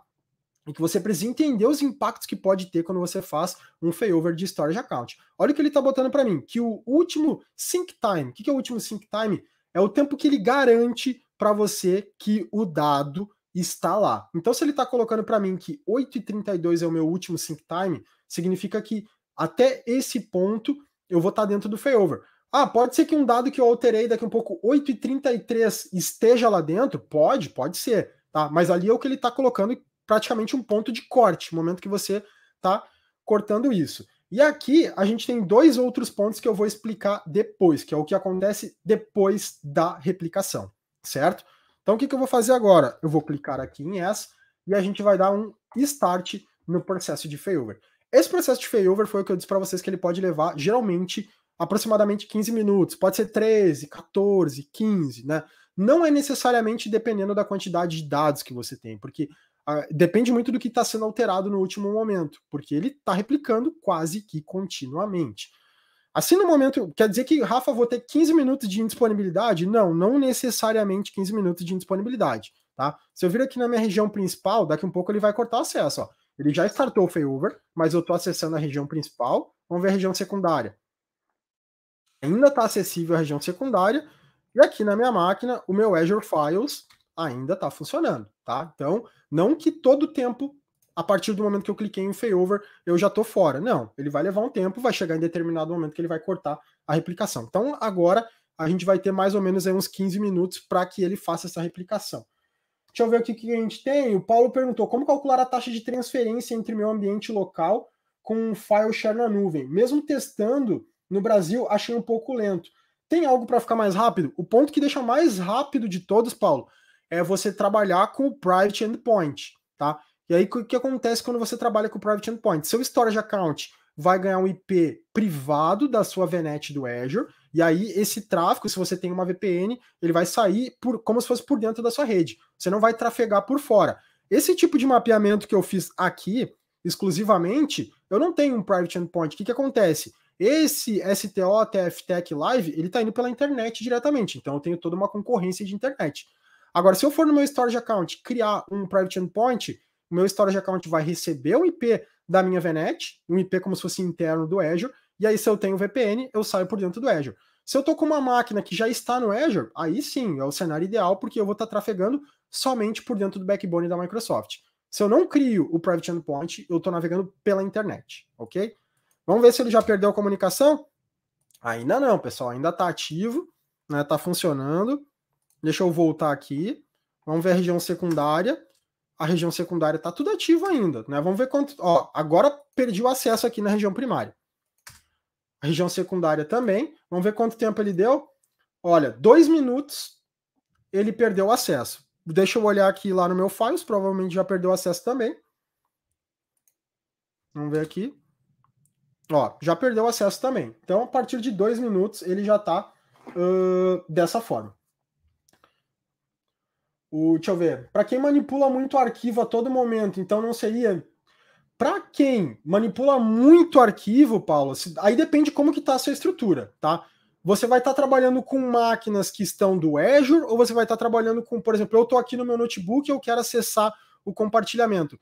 E que você precisa entender os impactos que pode ter quando você faz um failover de storage account. Olha o que ele está botando para mim, que o último sync time, o que, que é o último sync time? É o tempo que ele garante para você que o dado está lá. Então, se ele está colocando para mim que 8h32 é o meu último sync time, significa que até esse ponto eu vou estar tá dentro do failover. Ah, pode ser que um dado que eu alterei daqui um pouco 8h33 esteja lá dentro? Pode, pode ser. Tá? Mas ali é o que ele está colocando praticamente um ponto de corte, no momento que você está cortando isso. E aqui a gente tem dois outros pontos que eu vou explicar depois, que é o que acontece depois da replicação certo? Então o que, que eu vou fazer agora? Eu vou clicar aqui em Yes e a gente vai dar um Start no processo de failover. Esse processo de failover foi o que eu disse para vocês que ele pode levar, geralmente, aproximadamente 15 minutos. Pode ser 13, 14, 15, né? Não é necessariamente dependendo da quantidade de dados que você tem, porque ah, depende muito do que está sendo alterado no último momento, porque ele está replicando quase que continuamente. Assim, no momento, quer dizer que, Rafa, vou ter 15 minutos de indisponibilidade? Não, não necessariamente 15 minutos de indisponibilidade, tá? Se eu vir aqui na minha região principal, daqui um pouco ele vai cortar acesso, ó. Ele já startou o failover, mas eu tô acessando a região principal, vamos ver a região secundária. Ainda está acessível a região secundária, e aqui na minha máquina, o meu Azure Files ainda está funcionando, tá? Então, não que todo tempo a partir do momento que eu cliquei em failover, eu já estou fora. Não, ele vai levar um tempo, vai chegar em determinado momento que ele vai cortar a replicação. Então, agora a gente vai ter mais ou menos uns 15 minutos para que ele faça essa replicação. Deixa eu ver o que, que a gente tem. O Paulo perguntou como calcular a taxa de transferência entre meu ambiente local com um file share na nuvem. Mesmo testando no Brasil, achei um pouco lento. Tem algo para ficar mais rápido? O ponto que deixa mais rápido de todos, Paulo, é você trabalhar com o private endpoint, tá? E aí, o que acontece quando você trabalha com Private Endpoint? Seu Storage Account vai ganhar um IP privado da sua VNet do Azure, e aí esse tráfego, se você tem uma VPN, ele vai sair por, como se fosse por dentro da sua rede. Você não vai trafegar por fora. Esse tipo de mapeamento que eu fiz aqui, exclusivamente, eu não tenho um Private Endpoint. O que, que acontece? Esse STO TF Tech Live, ele está indo pela internet diretamente, então eu tenho toda uma concorrência de internet. Agora, se eu for no meu Storage Account criar um Private Endpoint, o meu storage account vai receber o IP da minha VNet, um IP como se fosse interno do Azure, e aí se eu tenho VPN, eu saio por dentro do Azure. Se eu estou com uma máquina que já está no Azure, aí sim é o cenário ideal, porque eu vou estar tá trafegando somente por dentro do backbone da Microsoft. Se eu não crio o Private Endpoint, eu estou navegando pela internet, ok? Vamos ver se ele já perdeu a comunicação? Ainda não, pessoal, ainda está ativo, está né, tá funcionando. Deixa eu voltar aqui. Vamos ver a região secundária a região secundária está tudo ativo ainda, né? Vamos ver quanto. Ó, agora perdi o acesso aqui na região primária. A região secundária também. Vamos ver quanto tempo ele deu. Olha, dois minutos ele perdeu o acesso. Deixa eu olhar aqui lá no meu files, provavelmente já perdeu acesso também. Vamos ver aqui. Ó, já perdeu acesso também. Então, a partir de dois minutos, ele já está uh, dessa forma. O, deixa eu ver. Para quem manipula muito arquivo a todo momento, então não seria. Para quem manipula muito arquivo, Paulo, aí depende como que está a sua estrutura, tá? Você vai estar tá trabalhando com máquinas que estão do Azure ou você vai estar tá trabalhando com, por exemplo, eu estou aqui no meu notebook e eu quero acessar o compartilhamento.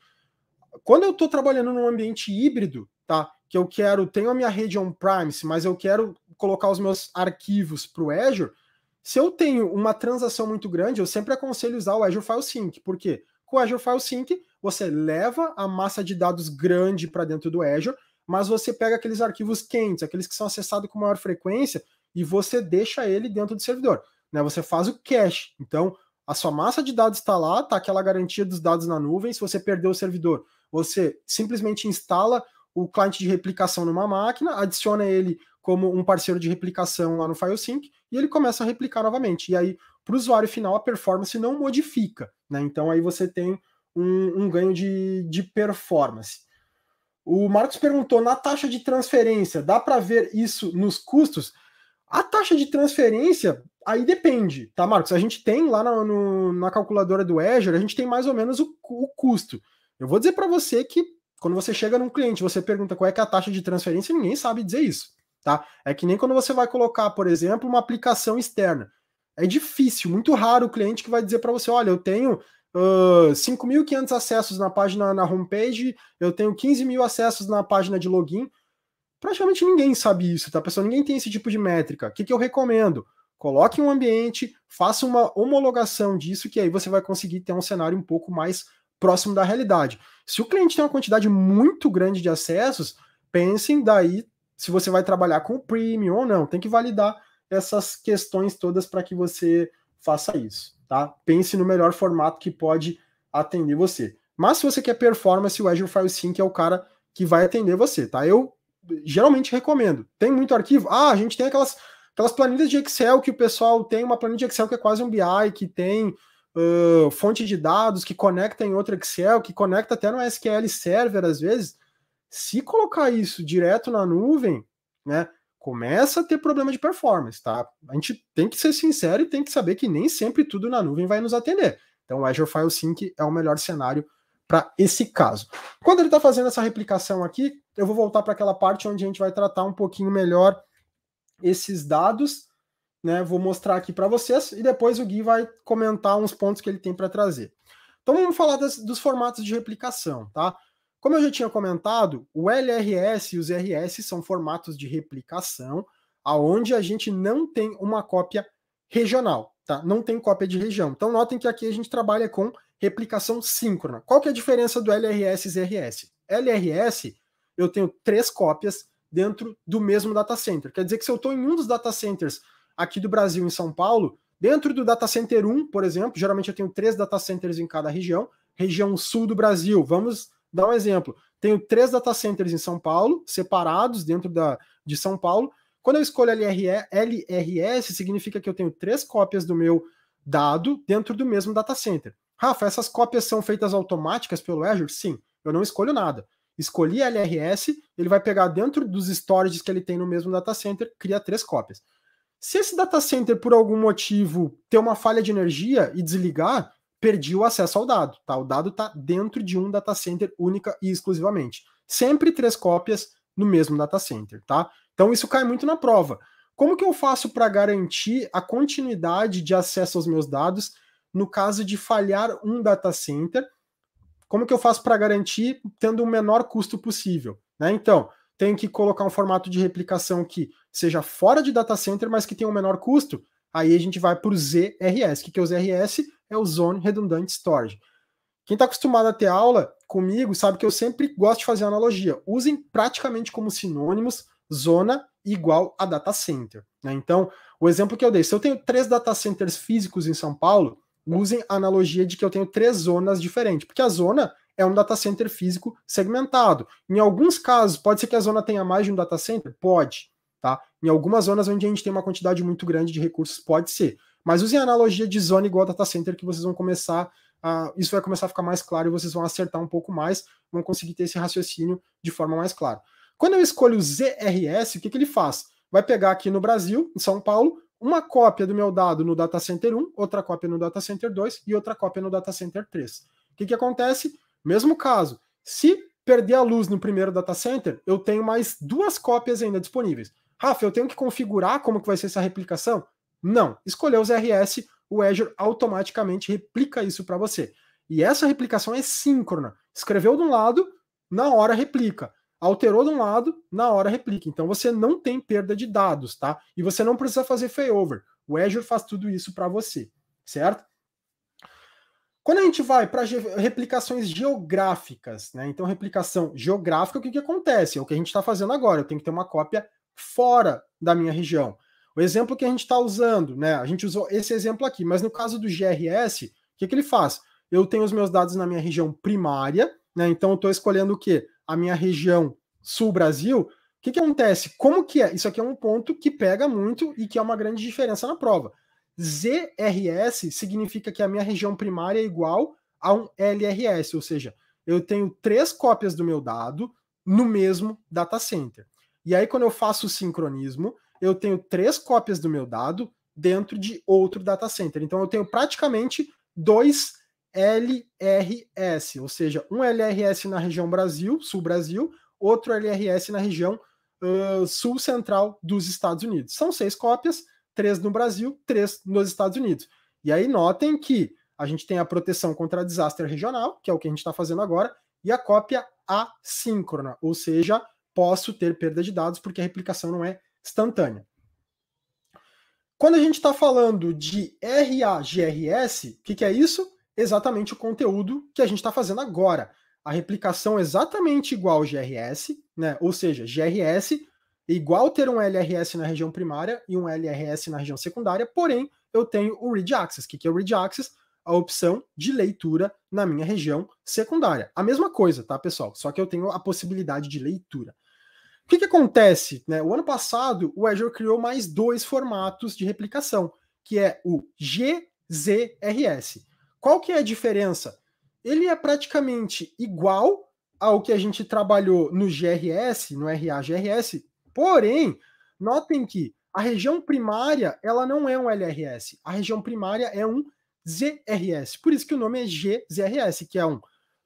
Quando eu estou trabalhando num ambiente híbrido, tá? Que eu quero, tenho a minha rede on-premise, mas eu quero colocar os meus arquivos para o Azure, se eu tenho uma transação muito grande, eu sempre aconselho usar o Azure File Sync, porque com o Azure File Sync você leva a massa de dados grande para dentro do Azure, mas você pega aqueles arquivos quentes, aqueles que são acessados com maior frequência, e você deixa ele dentro do servidor. Né? Você faz o cache. Então, a sua massa de dados está lá, está aquela garantia dos dados na nuvem. Se você perder o servidor, você simplesmente instala o cliente de replicação numa máquina, adiciona ele como um parceiro de replicação lá no File Sync e ele começa a replicar novamente. E aí, para o usuário final, a performance não modifica. Né? Então aí você tem um, um ganho de, de performance. O Marcos perguntou: na taxa de transferência, dá para ver isso nos custos? A taxa de transferência, aí depende, tá, Marcos? A gente tem lá no, na calculadora do Azure, a gente tem mais ou menos o, o custo. Eu vou dizer para você que quando você chega num cliente, você pergunta qual é, é a taxa de transferência, ninguém sabe dizer isso tá? É que nem quando você vai colocar, por exemplo, uma aplicação externa. É difícil, muito raro o cliente que vai dizer para você, olha, eu tenho uh, 5.500 acessos na página na homepage, eu tenho 15 mil acessos na página de login. Praticamente ninguém sabe isso, tá, pessoal? Ninguém tem esse tipo de métrica. O que, que eu recomendo? Coloque um ambiente, faça uma homologação disso, que aí você vai conseguir ter um cenário um pouco mais próximo da realidade. Se o cliente tem uma quantidade muito grande de acessos, pensem daí se você vai trabalhar com o premium ou não. Tem que validar essas questões todas para que você faça isso, tá? Pense no melhor formato que pode atender você. Mas se você quer performance, o Azure File Sync é o cara que vai atender você, tá? Eu geralmente recomendo. Tem muito arquivo? Ah, a gente tem aquelas, aquelas planilhas de Excel que o pessoal tem uma planilha de Excel que é quase um BI, que tem uh, fonte de dados, que conecta em outro Excel, que conecta até no SQL Server às vezes. Se colocar isso direto na nuvem, né, começa a ter problema de performance, tá? A gente tem que ser sincero e tem que saber que nem sempre tudo na nuvem vai nos atender. Então, o Azure File Sync é o melhor cenário para esse caso. Quando ele está fazendo essa replicação aqui, eu vou voltar para aquela parte onde a gente vai tratar um pouquinho melhor esses dados, né? Vou mostrar aqui para vocês e depois o Gui vai comentar uns pontos que ele tem para trazer. Então vamos falar das, dos formatos de replicação, tá? Como eu já tinha comentado, o LRS e os RS são formatos de replicação aonde a gente não tem uma cópia regional, tá? Não tem cópia de região. Então notem que aqui a gente trabalha com replicação síncrona. Qual que é a diferença do LRS e RS? LRS, eu tenho três cópias dentro do mesmo data center. Quer dizer que se eu estou em um dos data centers aqui do Brasil, em São Paulo, dentro do data center 1, por exemplo, geralmente eu tenho três data centers em cada região, região sul do Brasil, vamos Dá um exemplo. Tenho três data centers em São Paulo, separados dentro da, de São Paulo. Quando eu escolho LRS, significa que eu tenho três cópias do meu dado dentro do mesmo data center. Rafa, essas cópias são feitas automáticas pelo Azure? Sim, eu não escolho nada. Escolhi LRS, ele vai pegar dentro dos storages que ele tem no mesmo data center, cria três cópias. Se esse data center, por algum motivo, ter uma falha de energia e desligar, perdi o acesso ao dado, tá? O dado está dentro de um data center única e exclusivamente. Sempre três cópias no mesmo data center, tá? Então isso cai muito na prova. Como que eu faço para garantir a continuidade de acesso aos meus dados no caso de falhar um data center? Como que eu faço para garantir tendo o menor custo possível, né? Então, tenho que colocar um formato de replicação que seja fora de data center, mas que tenha o um menor custo. Aí a gente vai para o ZRS. O que, que é o ZRS? é o Zone Redundant Storage. Quem está acostumado a ter aula comigo sabe que eu sempre gosto de fazer analogia. Usem praticamente como sinônimos zona igual a data center. Né? Então, o exemplo que eu dei, se eu tenho três data centers físicos em São Paulo, usem a analogia de que eu tenho três zonas diferentes, porque a zona é um data center físico segmentado. Em alguns casos, pode ser que a zona tenha mais de um data center? Pode. Tá? Em algumas zonas onde a gente tem uma quantidade muito grande de recursos, pode ser. Mas usem a analogia de zona igual data center, que vocês vão começar a. Isso vai começar a ficar mais claro e vocês vão acertar um pouco mais, vão conseguir ter esse raciocínio de forma mais clara. Quando eu escolho o ZRS, o que, que ele faz? Vai pegar aqui no Brasil, em São Paulo, uma cópia do meu dado no Data Center 1, outra cópia no Data Center 2 e outra cópia no Data Center 3. O que, que acontece? Mesmo caso, se perder a luz no primeiro data center, eu tenho mais duas cópias ainda disponíveis. Rafa, eu tenho que configurar como que vai ser essa replicação? Não. Escolheu os RS, o Azure automaticamente replica isso para você. E essa replicação é síncrona. Escreveu de um lado, na hora replica. Alterou de um lado, na hora replica. Então você não tem perda de dados, tá? E você não precisa fazer failover. O Azure faz tudo isso para você, certo? Quando a gente vai para replicações geográficas, né? Então, replicação geográfica, o que, que acontece? É o que a gente está fazendo agora. Eu tenho que ter uma cópia fora da minha região. O exemplo que a gente está usando, né? A gente usou esse exemplo aqui, mas no caso do GRS, o que, que ele faz? Eu tenho os meus dados na minha região primária, né? Então eu estou escolhendo o quê? A minha região sul Brasil. O que, que acontece? Como que é? Isso aqui é um ponto que pega muito e que é uma grande diferença na prova. ZRS significa que a minha região primária é igual a um LRS, ou seja, eu tenho três cópias do meu dado no mesmo data center. E aí, quando eu faço o sincronismo, eu tenho três cópias do meu dado dentro de outro data center. Então eu tenho praticamente dois LRS, ou seja, um LRS na região Brasil, Sul Brasil, outro LRS na região uh, Sul Central dos Estados Unidos. São seis cópias, três no Brasil, três nos Estados Unidos. E aí notem que a gente tem a proteção contra desastre regional, que é o que a gente está fazendo agora, e a cópia assíncrona, ou seja, posso ter perda de dados porque a replicação não é instantânea. Quando a gente está falando de RAGRS, o que, que é isso? Exatamente o conteúdo que a gente está fazendo agora. A replicação é exatamente igual ao GRS, né? ou seja, GRS é igual ter um LRS na região primária e um LRS na região secundária, porém eu tenho o Read Access. O que, que é o Read Access? a opção de leitura na minha região secundária. A mesma coisa, tá, pessoal? Só que eu tenho a possibilidade de leitura que, que acontece? Né? O ano passado, o Azure criou mais dois formatos de replicação, que é o GZRS. Qual que é a diferença? Ele é praticamente igual ao que a gente trabalhou no GRS, no RAGRS. porém, notem que a região primária ela não é um LRS, a região primária é um ZRS, por isso que o nome é GZRS, que é um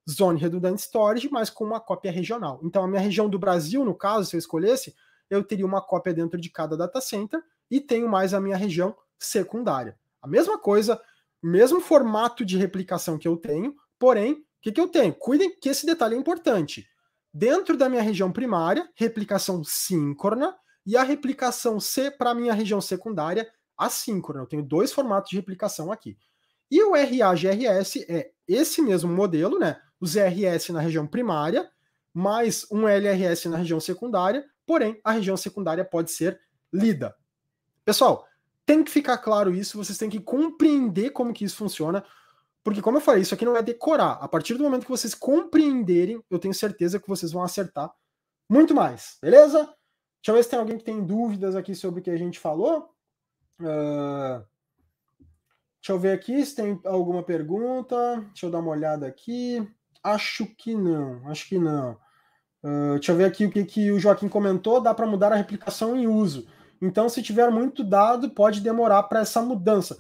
Zone Redundant Storage, mas com uma cópia regional. Então, a minha região do Brasil, no caso, se eu escolhesse, eu teria uma cópia dentro de cada data center e tenho mais a minha região secundária. A mesma coisa, mesmo formato de replicação que eu tenho, porém, o que, que eu tenho? Cuidem que esse detalhe é importante. Dentro da minha região primária, replicação síncrona, e a replicação C para a minha região secundária, assíncrona. Eu tenho dois formatos de replicação aqui. E o RAGRS é esse mesmo modelo, né? os ERS na região primária, mais um LRS na região secundária, porém a região secundária pode ser lida. Pessoal, tem que ficar claro isso, vocês têm que compreender como que isso funciona, porque como eu falei, isso aqui não é decorar. A partir do momento que vocês compreenderem, eu tenho certeza que vocês vão acertar muito mais, beleza? Deixa eu ver se tem alguém que tem dúvidas aqui sobre o que a gente falou. Uh... Deixa eu ver aqui se tem alguma pergunta. Deixa eu dar uma olhada aqui. Acho que não, acho que não. Uh, deixa eu ver aqui o que, que o Joaquim comentou. Dá para mudar a replicação em uso. Então, se tiver muito dado, pode demorar para essa mudança.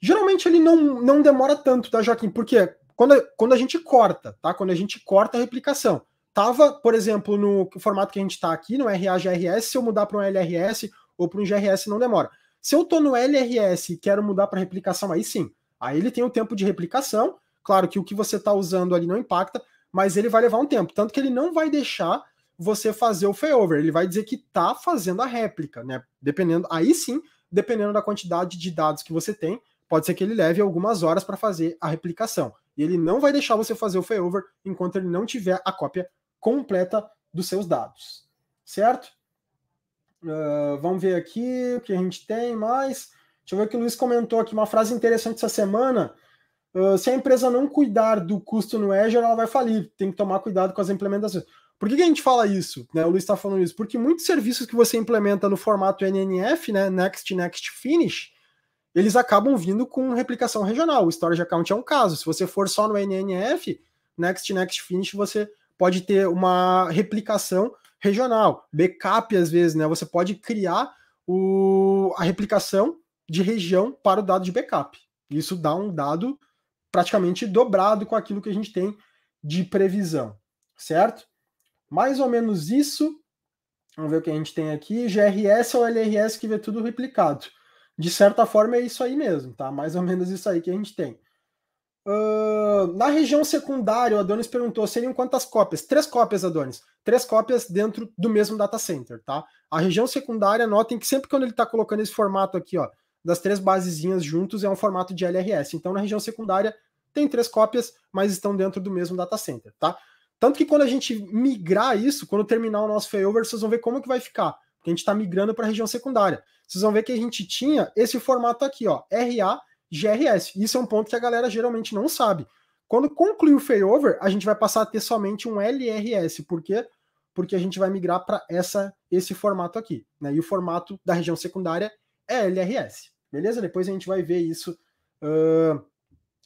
Geralmente ele não, não demora tanto, tá, Joaquim? Porque quando, quando a gente corta, tá? Quando a gente corta a replicação. Tava, por exemplo, no formato que a gente está aqui, no RAGRS, se eu mudar para um LRS ou para um GRS, não demora. Se eu estou no LRS e quero mudar para replicação, aí sim. Aí ele tem o tempo de replicação Claro que o que você está usando ali não impacta, mas ele vai levar um tempo. Tanto que ele não vai deixar você fazer o failover. Ele vai dizer que está fazendo a réplica, né? Dependendo, aí sim, dependendo da quantidade de dados que você tem, pode ser que ele leve algumas horas para fazer a replicação. E ele não vai deixar você fazer o failover enquanto ele não tiver a cópia completa dos seus dados, certo? Uh, vamos ver aqui o que a gente tem mais. Deixa eu ver o que o Luiz comentou aqui, uma frase interessante essa semana. Uh, se a empresa não cuidar do custo no Azure, ela vai falir. Tem que tomar cuidado com as implementações. Por que, que a gente fala isso? Né? O Luiz está falando isso. Porque muitos serviços que você implementa no formato NNF, né? Next, Next, Finish, eles acabam vindo com replicação regional. O Storage Account é um caso. Se você for só no NNF, Next, Next, Finish, você pode ter uma replicação regional. Backup, às vezes, né? Você pode criar o, a replicação de região para o dado de backup. Isso dá um dado praticamente dobrado com aquilo que a gente tem de previsão, certo? Mais ou menos isso. Vamos ver o que a gente tem aqui. GRS ou LRS que vê tudo replicado. De certa forma, é isso aí mesmo, tá? Mais ou menos isso aí que a gente tem. Uh, na região secundária, o Adonis perguntou: seriam quantas cópias? Três cópias, Adonis. Três cópias dentro do mesmo data center, tá? A região secundária, notem que sempre quando ele está colocando esse formato aqui, ó, das três basezinhas juntos é um formato de LRS. Então, na região secundária, tem três cópias, mas estão dentro do mesmo data center, tá? Tanto que quando a gente migrar isso, quando terminar o nosso failover, vocês vão ver como que vai ficar. Porque a gente está migrando para a região secundária. Vocês vão ver que a gente tinha esse formato aqui, ó, RA, GRS. Isso é um ponto que a galera geralmente não sabe. Quando concluir o failover, a gente vai passar a ter somente um LRS. Por quê? Porque a gente vai migrar para esse formato aqui. Né? E o formato da região secundária é LRS. Beleza? Depois a gente vai ver isso uh,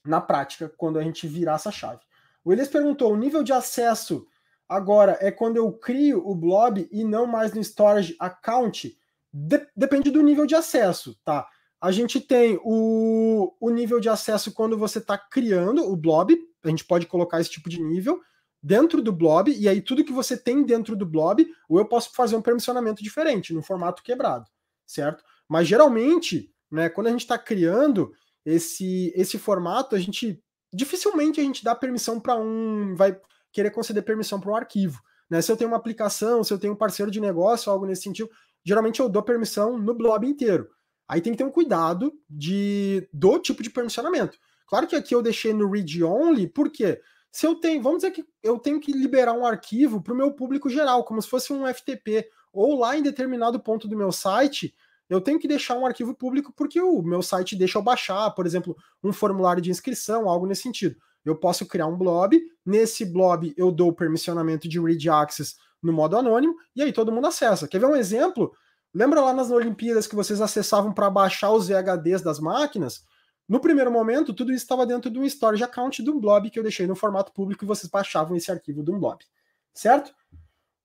na prática, quando a gente virar essa chave. O Elias perguntou: o nível de acesso agora é quando eu crio o blob e não mais no storage account? De depende do nível de acesso, tá? A gente tem o, o nível de acesso quando você está criando o blob, a gente pode colocar esse tipo de nível dentro do blob, e aí tudo que você tem dentro do blob, ou eu posso fazer um permissionamento diferente, no formato quebrado, certo? Mas geralmente né? Quando a gente está criando esse, esse formato, a gente dificilmente a gente dá permissão para um, vai querer conceder permissão para um arquivo. Né? Se eu tenho uma aplicação, se eu tenho um parceiro de negócio, algo nesse sentido, geralmente eu dou permissão no blob inteiro. Aí tem que ter um cuidado de do tipo de permissionamento. Claro que aqui eu deixei no read only, porque se eu tenho, vamos dizer que eu tenho que liberar um arquivo para o meu público geral, como se fosse um FTP, ou lá em determinado ponto do meu site, eu tenho que deixar um arquivo público porque o meu site deixa eu baixar, por exemplo, um formulário de inscrição, algo nesse sentido. Eu posso criar um blob, nesse blob eu dou o permissionamento de read access no modo anônimo, e aí todo mundo acessa. Quer ver um exemplo? Lembra lá nas Olimpíadas que vocês acessavam para baixar os VHDs das máquinas? No primeiro momento, tudo isso estava dentro de um storage account de um blob que eu deixei no formato público e vocês baixavam esse arquivo de um blob. Certo?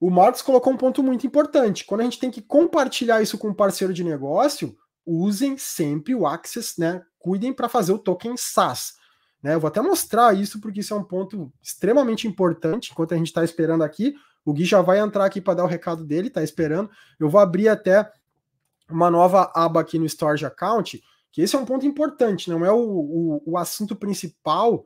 O Marcos colocou um ponto muito importante. Quando a gente tem que compartilhar isso com um parceiro de negócio, usem sempre o Access, né? Cuidem para fazer o token SAS. Né? Eu vou até mostrar isso porque isso é um ponto extremamente importante. Enquanto a gente está esperando aqui, o Gui já vai entrar aqui para dar o recado dele, está esperando. Eu vou abrir até uma nova aba aqui no Storage Account, que esse é um ponto importante, não é o, o, o assunto principal,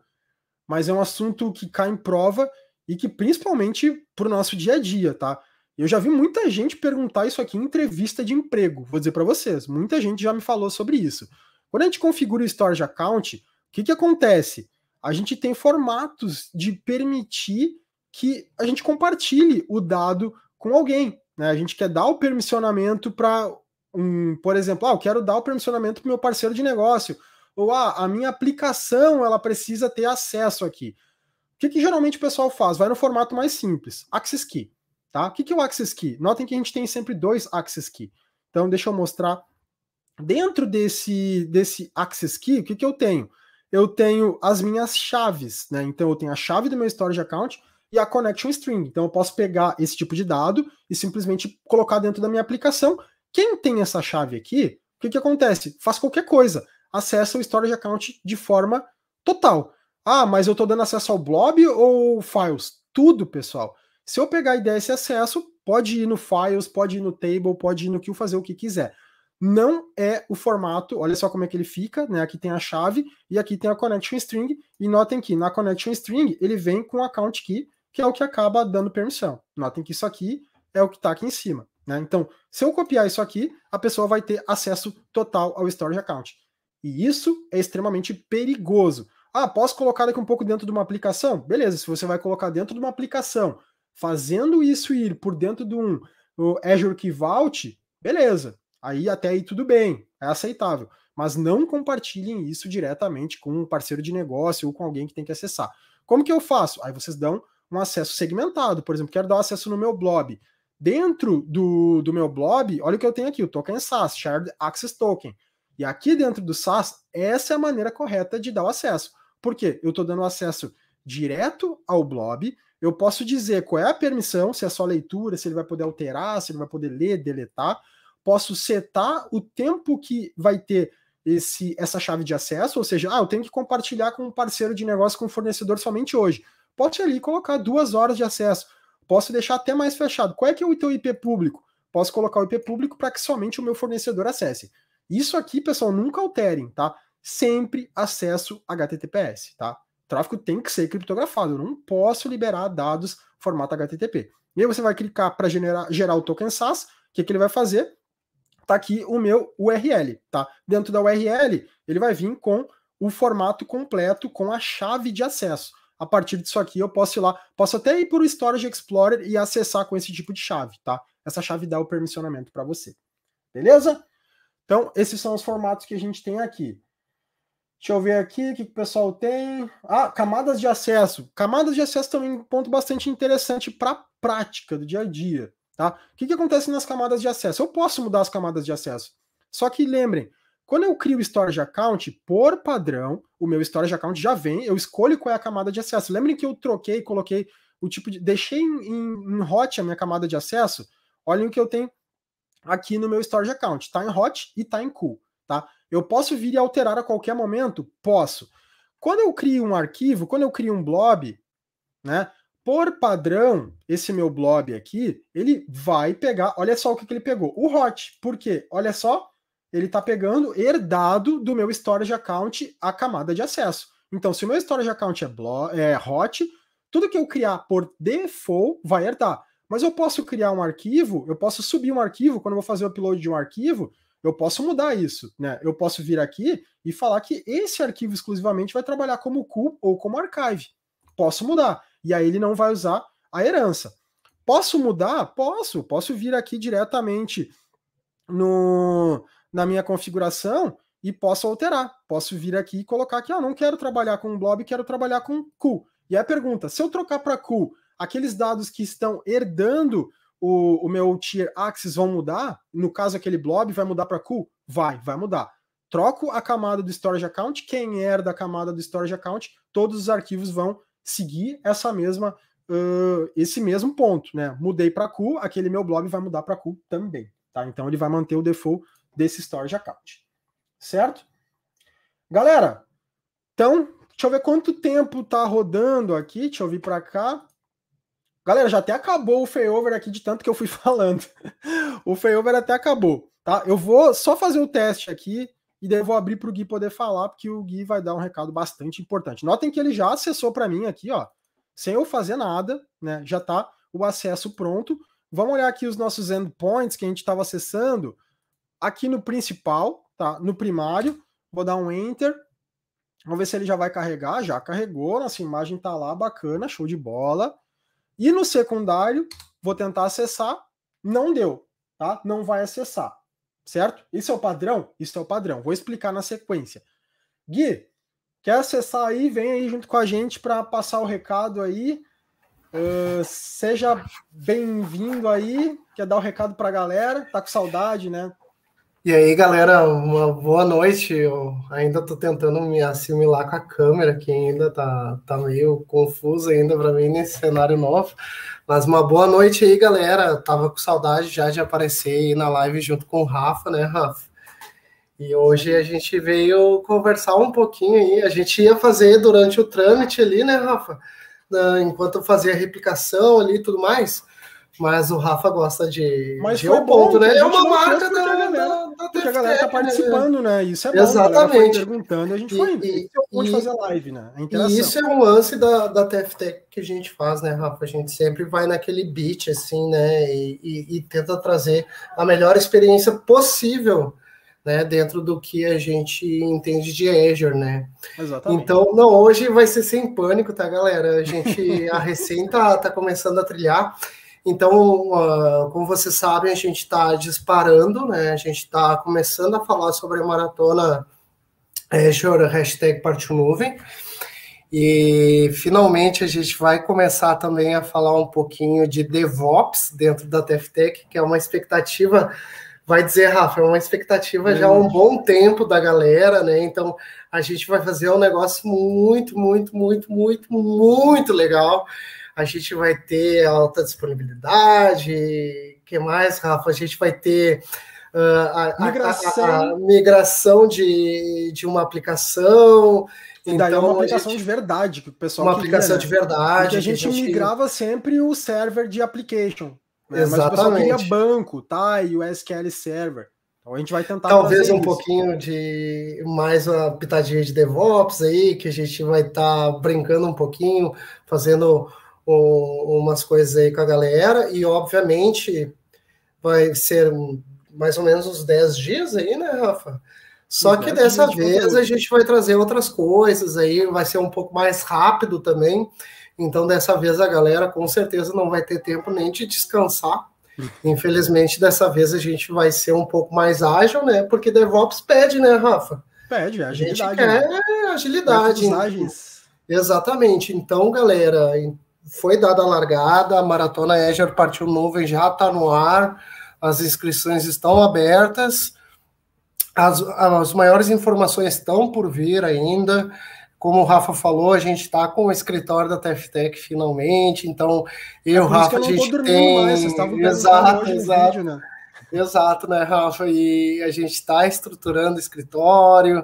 mas é um assunto que cai em prova e que principalmente para o nosso dia a dia, tá? Eu já vi muita gente perguntar isso aqui em entrevista de emprego, vou dizer para vocês, muita gente já me falou sobre isso. Quando a gente configura o Storage Account, o que, que acontece? A gente tem formatos de permitir que a gente compartilhe o dado com alguém. Né? A gente quer dar o permissionamento para um, por exemplo, ah, eu quero dar o permissionamento para meu parceiro de negócio, ou ah, a minha aplicação ela precisa ter acesso aqui. O que, que, geralmente o pessoal faz? Vai no formato mais simples, Axis Key. Tá? O que, que é o Axis Key? Notem que a gente tem sempre dois Axis Key. Então, deixa eu mostrar. Dentro desse, desse Axis Key, o que, que eu tenho? Eu tenho as minhas chaves. Né? Então, eu tenho a chave do meu Storage Account e a Connection String. Então, eu posso pegar esse tipo de dado e simplesmente colocar dentro da minha aplicação. Quem tem essa chave aqui, o que, que acontece? Faz qualquer coisa. Acessa o Storage Account de forma total. Ah, mas eu estou dando acesso ao blob ou files? Tudo, pessoal. Se eu pegar e der esse acesso, pode ir no files, pode ir no table, pode ir no que fazer o que quiser. Não é o formato, olha só como é que ele fica, né? Aqui tem a chave e aqui tem a connection string. E notem que na connection string ele vem com account key, que é o que acaba dando permissão. Notem que isso aqui é o que está aqui em cima. Né? Então, se eu copiar isso aqui, a pessoa vai ter acesso total ao storage account. E isso é extremamente perigoso. Ah, posso colocar daqui um pouco dentro de uma aplicação? Beleza, se você vai colocar dentro de uma aplicação, fazendo isso ir por dentro de um Azure Key Vault, beleza. Aí até aí tudo bem, é aceitável. Mas não compartilhem isso diretamente com um parceiro de negócio ou com alguém que tem que acessar. Como que eu faço? Aí vocês dão um acesso segmentado. Por exemplo, quero dar acesso no meu blob. Dentro do, do meu blob, olha o que eu tenho aqui, o token SaaS, Shared Access Token. E aqui dentro do SaaS, essa é a maneira correta de dar o acesso. Por quê? Eu estou dando acesso direto ao blob. Eu posso dizer qual é a permissão, se é só leitura, se ele vai poder alterar, se ele vai poder ler, deletar. Posso setar o tempo que vai ter esse, essa chave de acesso, ou seja, ah, eu tenho que compartilhar com um parceiro de negócio, com um fornecedor somente hoje. Pode ali colocar duas horas de acesso. Posso deixar até mais fechado. Qual é que é o teu IP público? Posso colocar o IP público para que somente o meu fornecedor acesse. Isso aqui, pessoal, nunca alterem, tá? sempre acesso HTTPS, tá? O tráfego tem que ser criptografado, eu não posso liberar dados formato HTTP. E aí você vai clicar para gerar o token SAS, o que, que ele vai fazer? Tá aqui o meu URL, tá? Dentro da URL, ele vai vir com o formato completo com a chave de acesso. A partir disso aqui, eu posso ir lá, posso até ir para o Storage Explorer e acessar com esse tipo de chave, tá? Essa chave dá o permissionamento para você. Beleza? Então, esses são os formatos que a gente tem aqui. Deixa eu ver aqui o que o pessoal tem. Ah, camadas de acesso. Camadas de acesso também é um ponto bastante interessante para a prática do dia a dia. Tá? O que, que acontece nas camadas de acesso? Eu posso mudar as camadas de acesso. Só que lembrem, quando eu crio o Storage Account, por padrão, o meu Storage Account já vem, eu escolho qual é a camada de acesso. Lembrem que eu troquei, coloquei o tipo de. Deixei em, em, hot a minha camada de acesso. Olhem o que eu tenho aqui no meu Storage Account. Está em hot e está em cool. Tá? Eu posso vir e alterar a qualquer momento? Posso. Quando eu crio um arquivo, quando eu crio um blob, né? Por padrão, esse meu blob aqui, ele vai pegar, olha só o que, que ele pegou, o hot. Por quê? Olha só, ele está pegando herdado do meu storage account a camada de acesso. Então, se o meu storage account é, blob, é hot, tudo que eu criar por default vai herdar. Mas eu posso criar um arquivo, eu posso subir um arquivo, quando eu vou fazer o upload de um arquivo, eu posso mudar isso, né? Eu posso vir aqui e falar que esse arquivo exclusivamente vai trabalhar como cu ou como archive. Posso mudar. E aí ele não vai usar a herança. Posso mudar? Posso. Posso vir aqui diretamente no, na minha configuração e posso alterar. Posso vir aqui e colocar que ah, não quero trabalhar com blob, quero trabalhar com CU. E aí a pergunta, se eu trocar para CU, aqueles dados que estão herdando o, o meu tier axis vão mudar, no caso aquele blob vai mudar para cool? Vai, vai mudar. Troco a camada do storage account, quem era da camada do storage account, todos os arquivos vão seguir essa mesma uh, esse mesmo ponto, né? Mudei para cool, aquele meu blob vai mudar para cool também, tá? Então ele vai manter o default desse storage account. Certo? Galera, então, deixa eu ver quanto tempo tá rodando aqui, deixa eu vir para cá. Galera, já até acabou o failover aqui de tanto que eu fui falando. o failover até acabou, tá? Eu vou só fazer o teste aqui e daí eu vou abrir para o Gui poder falar, porque o Gui vai dar um recado bastante importante. Notem que ele já acessou para mim aqui, ó, sem eu fazer nada, né? Já tá o acesso pronto. Vamos olhar aqui os nossos endpoints que a gente estava acessando. Aqui no principal, tá? No primário, vou dar um enter. Vamos ver se ele já vai carregar. Já carregou, nossa imagem tá lá, bacana, show de bola. E no secundário, vou tentar acessar, não deu, tá? Não vai acessar, certo? Isso é o padrão? Isso é o padrão. Vou explicar na sequência. Gui, quer acessar aí? Vem aí junto com a gente para passar o recado aí. Uh, seja bem-vindo aí. Quer dar o um recado para a galera? Tá com saudade, né? E aí, galera, uma boa noite. Eu ainda estou tentando me assimilar com a câmera, que ainda tá, tá meio confuso ainda para mim nesse cenário novo. Mas uma boa noite aí, galera. Tava com saudade já de aparecer aí na live junto com o Rafa, né, Rafa? E hoje a gente veio conversar um pouquinho aí. A gente ia fazer durante o trâmite ali, né, Rafa? Enquanto fazia a replicação ali e tudo mais. Mas o Rafa gosta de. Mas de foi ponto, bom, né? É uma marca da, da, da a galera tá né? participando, né? Isso é bom. Né? Exatamente. A perguntando, a gente e, foi. E, e, fazer live, né? É e isso é um lance da, da TFT que a gente faz, né, Rafa? A gente sempre vai naquele beat, assim, né? E, e, e tenta trazer a melhor experiência possível. Né, dentro do que a gente entende de Azure, né? Exatamente. Então, não, hoje vai ser sem pânico, tá, galera? A gente, a recém tá, tá começando a trilhar. Então, uh, como vocês sabem, a gente está disparando, né? A gente está começando a falar sobre a maratona Azure, é, hashtag Partiu Nuvem. E finalmente a gente vai começar também a falar um pouquinho de DevOps dentro da TefTech, que é uma expectativa, vai dizer, Rafa, é uma expectativa é. já há um bom tempo da galera, né? Então a gente vai fazer um negócio muito, muito, muito, muito, muito legal a gente vai ter alta disponibilidade, que mais, Rafa? A gente vai ter uh, ah, a, migração. A, a, a, migração de, de uma aplicação. E então, é uma então, aplicação gente, de verdade que o pessoal Uma queria, aplicação né? de verdade. Porque a gente, que a gente migrava sempre o server de application. Né? Exatamente. Mas o pessoal queria banco, tá? E o SQL Server. Então a gente vai tentar. Talvez um isso. pouquinho de mais uma pitadinha de DevOps aí, que a gente vai estar tá brincando um pouquinho, fazendo um, umas coisas aí com a galera, e obviamente vai ser mais ou menos uns 10 dias aí, né, Rafa? Só que dessa vez a gente vai trazer outras coisas aí, vai ser um pouco mais rápido também. Então, dessa vez a galera com certeza não vai ter tempo nem de descansar. Infelizmente, dessa vez a gente vai ser um pouco mais ágil, né? Porque DevOps pede, né, Rafa? Pede, agilidade. É a gente quer né? agilidade. Então, exatamente. Então, galera, foi dada a largada, a Maratona Azure Partiu Nuvem já está no ar, as inscrições estão abertas, as, as maiores informações estão por vir ainda, como o Rafa falou, a gente está com o escritório da TFTEC finalmente, então eu, é Rafa, a gente tem... Mais, exato, exato. Vídeo, né? Exato, né, Rafa? E a gente está estruturando o escritório,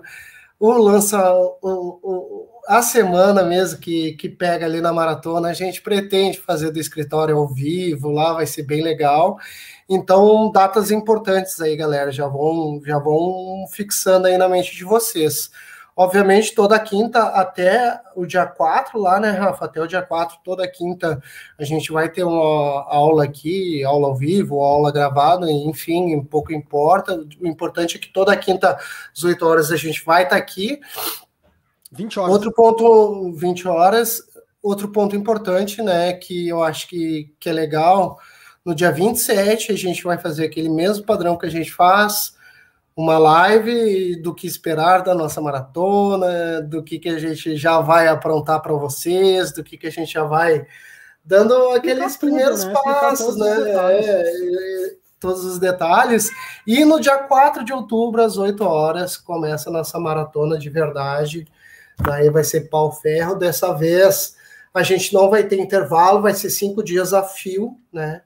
o lança o a semana mesmo que, que pega ali na maratona, a gente pretende fazer do escritório ao vivo, lá vai ser bem legal. Então, datas importantes aí, galera, já vão, já vão fixando aí na mente de vocês. Obviamente, toda quinta até o dia 4 lá, né, Rafa? Até o dia 4, toda quinta, a gente vai ter uma aula aqui, aula ao vivo, aula gravada, enfim, pouco importa. O importante é que toda quinta, às 8 horas, a gente vai estar tá aqui. 20 horas. Outro ponto, 20 horas. Outro ponto importante, né, que eu acho que, que é legal, no dia 27 a gente vai fazer aquele mesmo padrão que a gente faz, uma live do que esperar da nossa maratona, do que, que a gente já vai aprontar para vocês, do que, que a gente já vai dando aqueles tudo, primeiros né? passos, né? Os é, todos os detalhes. E no dia 4 de outubro, às 8 horas, começa a nossa maratona de verdade Daí vai ser pau-ferro. Dessa vez a gente não vai ter intervalo, vai ser cinco dias a fio, né?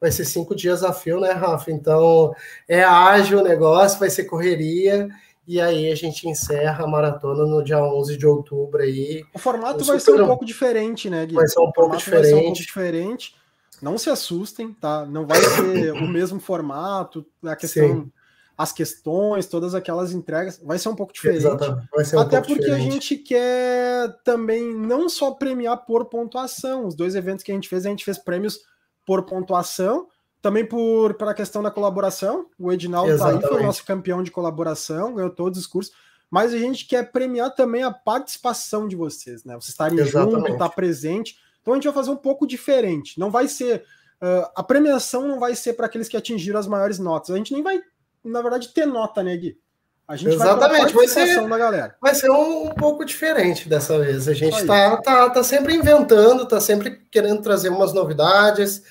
Vai ser cinco dias a fio, né, Rafa? Então é ágil o negócio, vai ser correria. E aí a gente encerra a maratona no dia 11 de outubro aí. O formato é vai ser um pouco diferente, né, Gui? Vai ser um pouco diferente. um pouco diferente. Não se assustem, tá? Não vai ser o mesmo formato, a questão Sim as questões, todas aquelas entregas, vai ser um pouco diferente. Exatamente. Vai ser um Até porque diferente. a gente quer também não só premiar por pontuação. Os dois eventos que a gente fez, a gente fez prêmios por pontuação, também por pela questão da colaboração. O Edinaldo tá aí, foi o nosso campeão de colaboração, ganhou todos os cursos. Mas a gente quer premiar também a participação de vocês, né? Vocês estarem juntos, estar tá presente. Então a gente vai fazer um pouco diferente. Não vai ser Uh, a premiação não vai ser para aqueles que atingiram as maiores notas. A gente nem vai na verdade, ter nota, né, Gui? A gente Exatamente, vai, vai ser, da galera. vai ser um, um, pouco diferente dessa vez. A gente está tá, tá sempre inventando, está sempre querendo trazer umas novidades.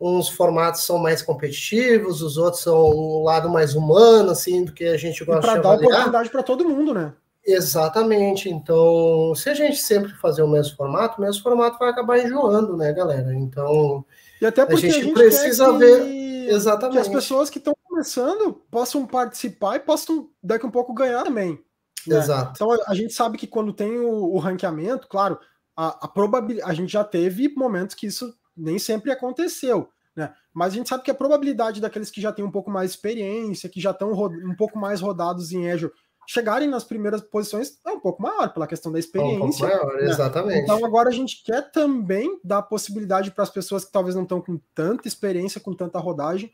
Uns formatos são mais competitivos, os outros são um lado mais humano, assim, do que a gente gosta e de Para dar oportunidade para todo mundo, né? Exatamente. Então, se a gente sempre fazer o mesmo formato, o mesmo formato vai acabar enjoando, né, galera? Então, e até porque a gente, a gente precisa que... ver Exatamente. que as pessoas que estão começando possam participar e possam daqui um pouco ganhar também. Né? Exato. Então a, gente sabe que quando tem o, o ranqueamento, claro, a, a probabilidade. A gente já teve momentos que isso nem sempre aconteceu. Né? Mas a gente sabe que a probabilidade daqueles que já têm um pouco mais de experiência, que já estão um pouco mais rodados em Azure, chegarem nas primeiras posições é um pouco maior, pela questão da experiência. É um pouco maior, né? exatamente. Então agora a gente quer também dar possibilidade para as pessoas que talvez não estão com tanta experiência, com tanta rodagem,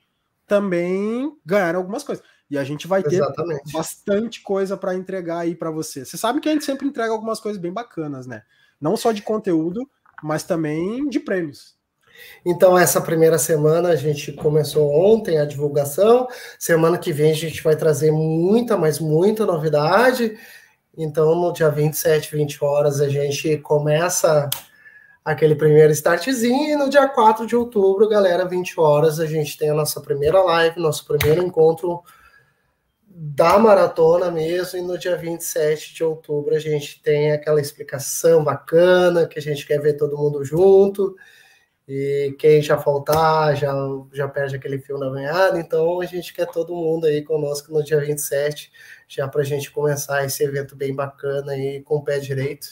também ganhar algumas coisas. E a gente vai ter Exatamente. bastante coisa para entregar aí para você. Você sabe que a gente sempre entrega algumas coisas bem bacanas, né? Não só de conteúdo, mas também de prêmios. Então, essa primeira semana a gente começou ontem a divulgação. Semana que vem a gente vai trazer muita, mas muita novidade. Então, no dia 27, 20 horas, a gente começa aquele primeiro startzinho. E no dia 4 de outubro, galera, 20 horas, a gente tem a nossa primeira live, nosso primeiro encontro da maratona mesmo, e no dia 27 de outubro a gente tem aquela explicação bacana que a gente quer ver todo mundo junto e quem já faltar já, já perde aquele fio na meada, então a gente quer todo mundo aí conosco no dia 27, já para a gente começar esse evento bem bacana aí com o pé direito.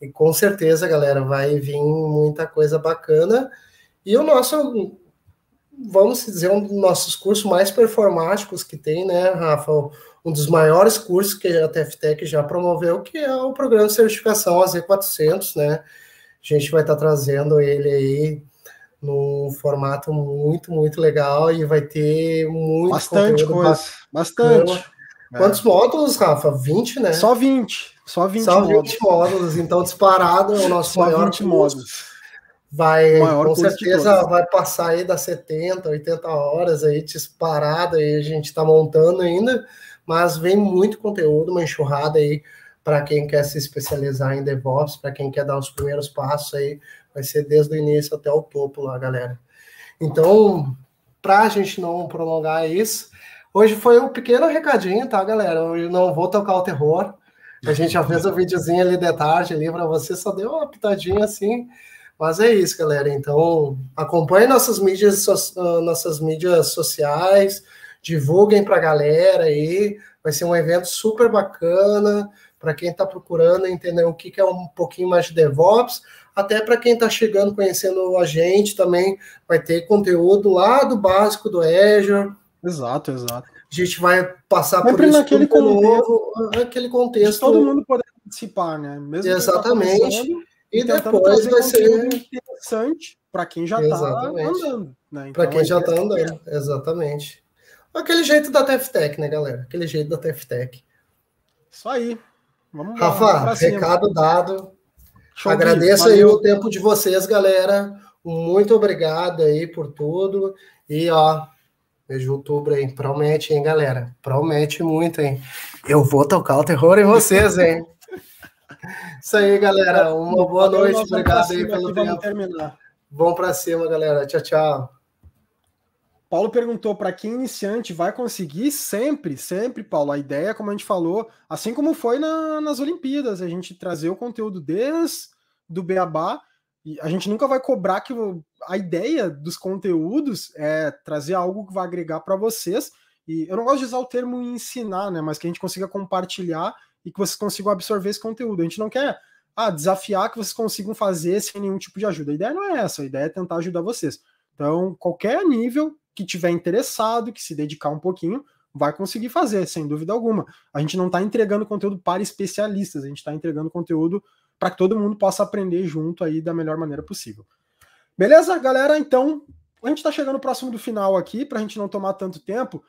E com certeza, galera, vai vir muita coisa bacana. E o nosso, vamos dizer, um dos nossos cursos mais performáticos que tem, né, Rafa? Um dos maiores cursos que a TFTEC já promoveu, que é o programa de certificação AZ400, né? A gente vai estar tá trazendo ele aí num formato muito, muito legal e vai ter muito. Bastante coisa. Bacana. Bastante. Quantos é. módulos, Rafa? 20, né? Só 20. Só 20 Só 20 módulos. módulos. Então, disparado é o nosso Só maior 20 módulos. Vai, maior com certeza, vai passar aí das 70, 80 horas aí disparado. Aí a gente está montando ainda, mas vem muito conteúdo, uma enxurrada aí para quem quer se especializar em DevOps, para quem quer dar os primeiros passos aí Vai ser desde o início até o topo lá, galera. Então, para a gente não prolongar isso, hoje foi um pequeno recadinho, tá, galera? Hoje não vou tocar o terror. A gente já fez um videozinho ali de tarde ali para você, só deu uma pitadinha assim. Mas é isso, galera. Então, acompanhe nossas mídias, ah, nossas mídias sociais, divulguem para a galera aí. Vai ser um evento super bacana para quem está procurando entender o que é um pouquinho mais de DevOps, até para quem está chegando, conhecendo a gente também, vai ter conteúdo lá do básico do Azure. Exato, exato. A gente vai passar Sempre por isso naquele contexto, novo, naquele contexto. todo mundo poder participar, né? Mesmo tá Exatamente. E depois vai ser interessante para quem já está andando. Né? Então, para quem é já está andando, é. exatamente. Aquele jeito da TFTech, né, galera? Aquele jeito da TFTech. Isso aí. Vamos Rafa, lá, recado dado. Show Agradeço aí o tempo de vocês, galera. Muito obrigado aí por tudo. E ó, mês de outubro aí, promete, hein, galera? Promete muito, hein? Eu vou tocar o terror em vocês, hein? Isso aí, galera. Uma boa noite. Obrigado aí pelo tempo. Vamos terminar. Vamos para cima, galera. Tchau, tchau. Paulo perguntou para quem iniciante vai conseguir sempre, sempre, Paulo. A ideia, como a gente falou, assim como foi na, nas Olimpíadas, a gente trazer o conteúdo desde do Beabá. E a gente nunca vai cobrar que a ideia dos conteúdos é trazer algo que vai agregar para vocês. E eu não gosto de usar o termo ensinar, né? Mas que a gente consiga compartilhar e que vocês consigam absorver esse conteúdo. A gente não quer ah, desafiar que vocês consigam fazer sem nenhum tipo de ajuda. A ideia não é essa, a ideia é tentar ajudar vocês. Então, qualquer nível que tiver interessado, que se dedicar um pouquinho, vai conseguir fazer, sem dúvida alguma. A gente não está entregando conteúdo para especialistas, a gente está entregando conteúdo para que todo mundo possa aprender junto aí da melhor maneira possível. Beleza, galera? Então, a gente está chegando próximo do final aqui, para a gente não tomar tanto tempo.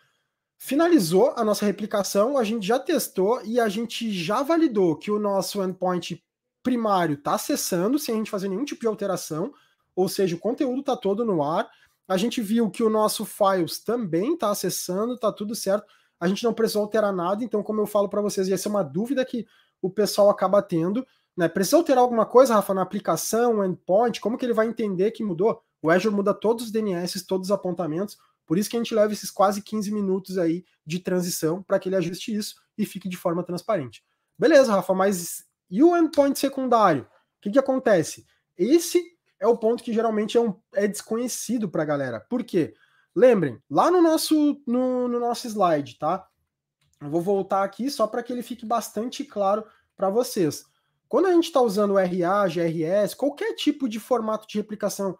Finalizou a nossa replicação, a gente já testou e a gente já validou que o nosso endpoint primário está acessando sem a gente fazer nenhum tipo de alteração, ou seja, o conteúdo está todo no ar a gente viu que o nosso files também está acessando, está tudo certo. A gente não precisou alterar nada, então, como eu falo para vocês, e essa é uma dúvida que o pessoal acaba tendo, né? Precisa alterar alguma coisa, Rafa, na aplicação, endpoint, como que ele vai entender que mudou? O Azure muda todos os DNS, todos os apontamentos, por isso que a gente leva esses quase 15 minutos aí de transição para que ele ajuste isso e fique de forma transparente. Beleza, Rafa, mas e o endpoint secundário? O que, que acontece? Esse é o ponto que geralmente é, um, é desconhecido para a galera. Por quê? Lembrem, lá no nosso, no, no nosso slide, tá? Eu vou voltar aqui só para que ele fique bastante claro para vocês. Quando a gente está usando RA, GRS, qualquer tipo de formato de replicação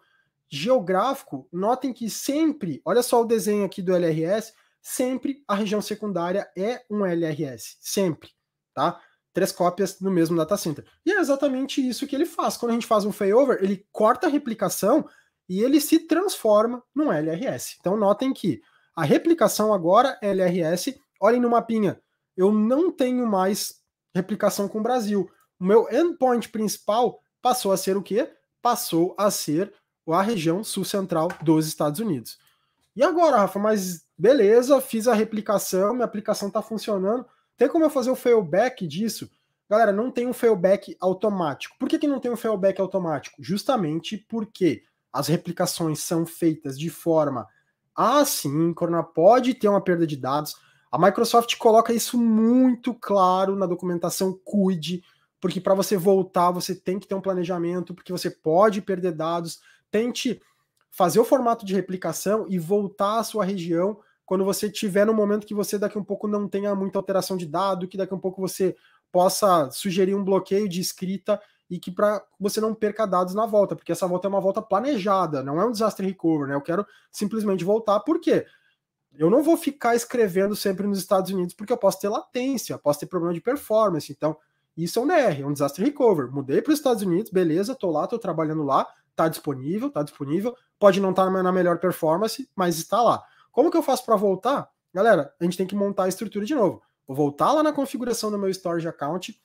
geográfico, notem que sempre, olha só o desenho aqui do LRS, sempre a região secundária é um LRS, sempre, tá? três cópias no mesmo data center. E é exatamente isso que ele faz. Quando a gente faz um failover, ele corta a replicação e ele se transforma num LRS. Então notem que a replicação agora é LRS. Olhem no mapinha, eu não tenho mais replicação com o Brasil. O meu endpoint principal passou a ser o quê? Passou a ser a região sul-central dos Estados Unidos. E agora, Rafa, mas beleza, fiz a replicação, minha aplicação está funcionando. Tem como eu fazer o failback disso? Galera, não tem um failback automático. Por que, que não tem um failback automático? Justamente porque as replicações são feitas de forma assíncrona, pode ter uma perda de dados. A Microsoft coloca isso muito claro na documentação Cuide, porque para você voltar, você tem que ter um planejamento, porque você pode perder dados. Tente fazer o formato de replicação e voltar à sua região quando você tiver no momento que você daqui a um pouco não tenha muita alteração de dado, que daqui a um pouco você possa sugerir um bloqueio de escrita e que para você não perca dados na volta, porque essa volta é uma volta planejada, não é um desastre recover, né? Eu quero simplesmente voltar, por quê? Eu não vou ficar escrevendo sempre nos Estados Unidos, porque eu posso ter latência, posso ter problema de performance, então isso é um DR, é um desastre recover. Mudei para os Estados Unidos, beleza, tô lá, tô trabalhando lá, tá disponível, tá disponível, pode não estar tá na melhor performance, mas está lá. Como que eu faço para voltar? Galera, a gente tem que montar a estrutura de novo. Vou voltar lá na configuração do meu storage account,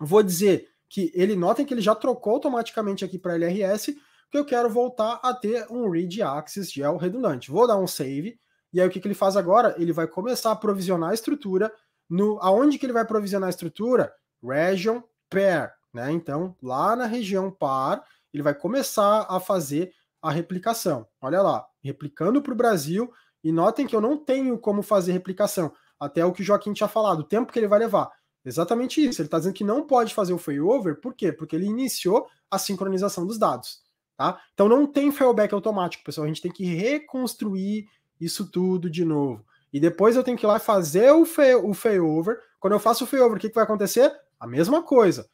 vou dizer que ele, notem que ele já trocou automaticamente aqui para LRS, que eu quero voltar a ter um read access gel redundante. Vou dar um save, e aí o que, que ele faz agora? Ele vai começar a provisionar a estrutura, no aonde que ele vai provisionar a estrutura? Region pair, né? Então, lá na região par, ele vai começar a fazer a replicação. Olha lá, replicando para o Brasil e notem que eu não tenho como fazer replicação, até o que o Joaquim tinha falado, o tempo que ele vai levar. Exatamente isso. Ele está dizendo que não pode fazer o failover, por quê? Porque ele iniciou a sincronização dos dados. Tá? Então não tem failback automático, pessoal. A gente tem que reconstruir isso tudo de novo. E depois eu tenho que ir lá fazer o, fail, o failover. Quando eu faço o failover, o que, que vai acontecer? A mesma coisa.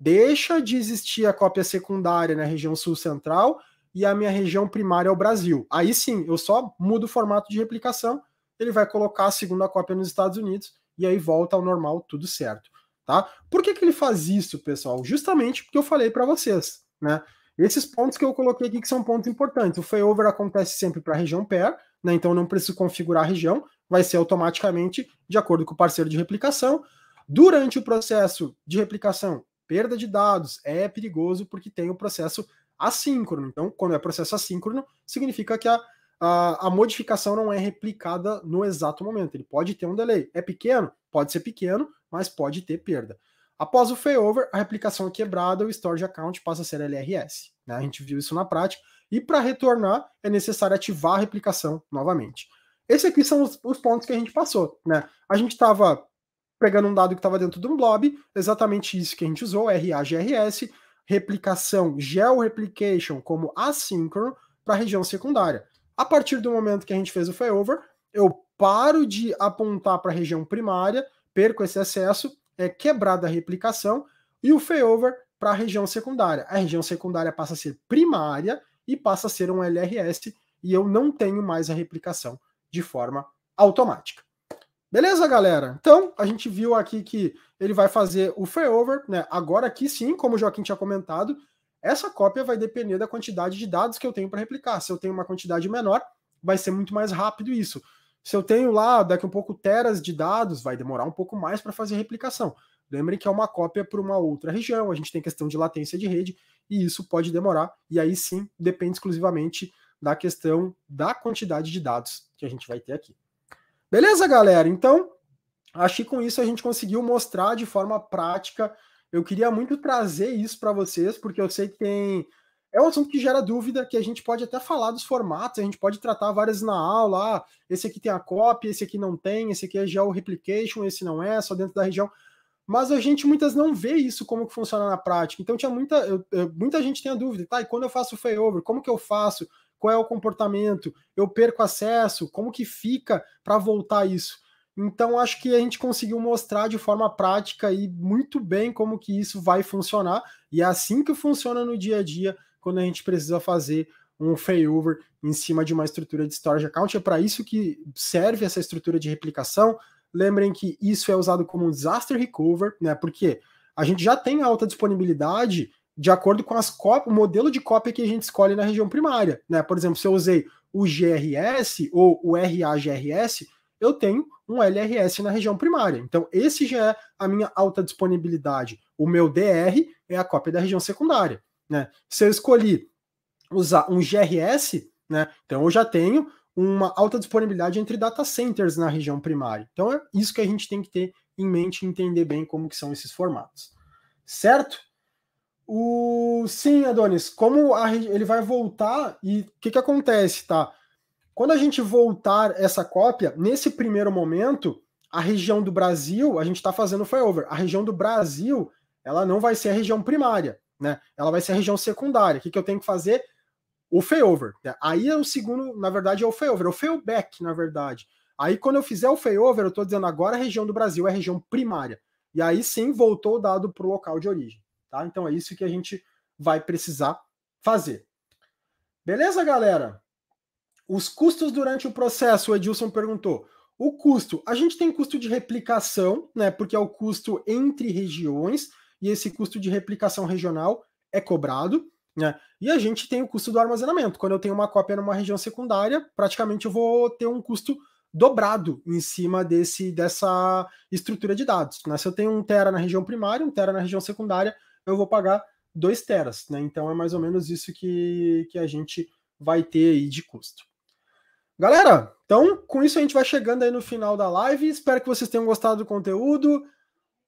Deixa de existir a cópia secundária na região sul-central e a minha região primária é o Brasil. Aí sim, eu só mudo o formato de replicação, ele vai colocar a segunda cópia nos Estados Unidos e aí volta ao normal, tudo certo, tá? Por que, que ele faz isso, pessoal? Justamente porque eu falei para vocês, né? Esses pontos que eu coloquei aqui que são pontos importantes. O failover acontece sempre para a região pair, né? Então não preciso configurar a região, vai ser automaticamente de acordo com o parceiro de replicação. Durante o processo de replicação, perda de dados é perigoso porque tem o processo assíncrono. Então, quando é processo assíncrono, significa que a, a, a, modificação não é replicada no exato momento. Ele pode ter um delay. É pequeno? Pode ser pequeno, mas pode ter perda. Após o failover, a replicação é quebrada, o storage account passa a ser LRS. Né? A gente viu isso na prática. E para retornar, é necessário ativar a replicação novamente. Esses aqui são os, os pontos que a gente passou. Né? A gente estava pegando um dado que estava dentro de um blob, exatamente isso que a gente usou, RAGRS, replicação, geo-replication, como assíncrono para a região secundária. A partir do momento que a gente fez o failover, eu paro de apontar para a região primária, perco esse acesso, é quebrada a replicação, e o failover para a região secundária. A região secundária passa a ser primária e passa a ser um LRS, e eu não tenho mais a replicação de forma automática. Beleza, galera? Então, a gente viu aqui que ele vai fazer o failover, né? Agora aqui sim, como o Joaquim tinha comentado, essa cópia vai depender da quantidade de dados que eu tenho para replicar. Se eu tenho uma quantidade menor, vai ser muito mais rápido isso. Se eu tenho lá daqui um pouco teras de dados, vai demorar um pouco mais para fazer a replicação. Lembrem que é uma cópia para uma outra região, a gente tem questão de latência de rede e isso pode demorar. E aí sim, depende exclusivamente da questão da quantidade de dados que a gente vai ter aqui. Beleza, galera? Então, acho que com isso a gente conseguiu mostrar de forma prática. Eu queria muito trazer isso para vocês, porque eu sei que tem. É um assunto que gera dúvida, que a gente pode até falar dos formatos, a gente pode tratar várias na aula. Ah, esse aqui tem a copy, esse aqui não tem, esse aqui é o replication, esse não é, só dentro da região. Mas a gente muitas não vê isso como que funciona na prática. Então tinha muita, eu, eu, muita gente tem a dúvida, tá? E quando eu faço o failover, como que eu faço? qual é o comportamento, eu perco acesso, como que fica para voltar isso. Então acho que a gente conseguiu mostrar de forma prática e muito bem como que isso vai funcionar e é assim que funciona no dia a dia quando a gente precisa fazer um failover em cima de uma estrutura de storage account. É para isso que serve essa estrutura de replicação. Lembrem que isso é usado como um disaster recover, né? Porque a gente já tem alta disponibilidade de acordo com as o modelo de cópia que a gente escolhe na região primária. Né? Por exemplo, se eu usei o GRS ou o RAGRS, eu tenho um LRS na região primária. Então, esse já é a minha alta disponibilidade. O meu DR é a cópia da região secundária. Né? Se eu escolhi usar um GRS, né, então eu já tenho uma alta disponibilidade entre data centers na região primária. Então, é isso que a gente tem que ter em mente e entender bem como que são esses formatos. Certo? O sim, Adonis, como a... ele vai voltar e o que, que acontece, tá? Quando a gente voltar essa cópia, nesse primeiro momento, a região do Brasil, a gente está fazendo flyover. A região do Brasil, ela não vai ser a região primária, né? Ela vai ser a região secundária. O que, que eu tenho que fazer? O failover. Né? Aí é o segundo, na verdade, é o failover, é o failback, na verdade. Aí quando eu fizer o failover, eu estou dizendo agora a região do Brasil é a região primária. E aí sim voltou o dado para o local de origem. Tá? Então é isso que a gente vai precisar fazer. Beleza, galera? Os custos durante o processo, o Edilson perguntou. O custo, a gente tem custo de replicação, né? Porque é o custo entre regiões, e esse custo de replicação regional é cobrado, né? E a gente tem o custo do armazenamento. Quando eu tenho uma cópia numa região secundária, praticamente eu vou ter um custo dobrado em cima desse dessa estrutura de dados. Né? Se eu tenho um tera na região primária, um tera na região secundária, eu vou pagar 2 teras, né? Então é mais ou menos isso que, que a gente vai ter aí de custo. Galera, então com isso a gente vai chegando aí no final da live. Espero que vocês tenham gostado do conteúdo.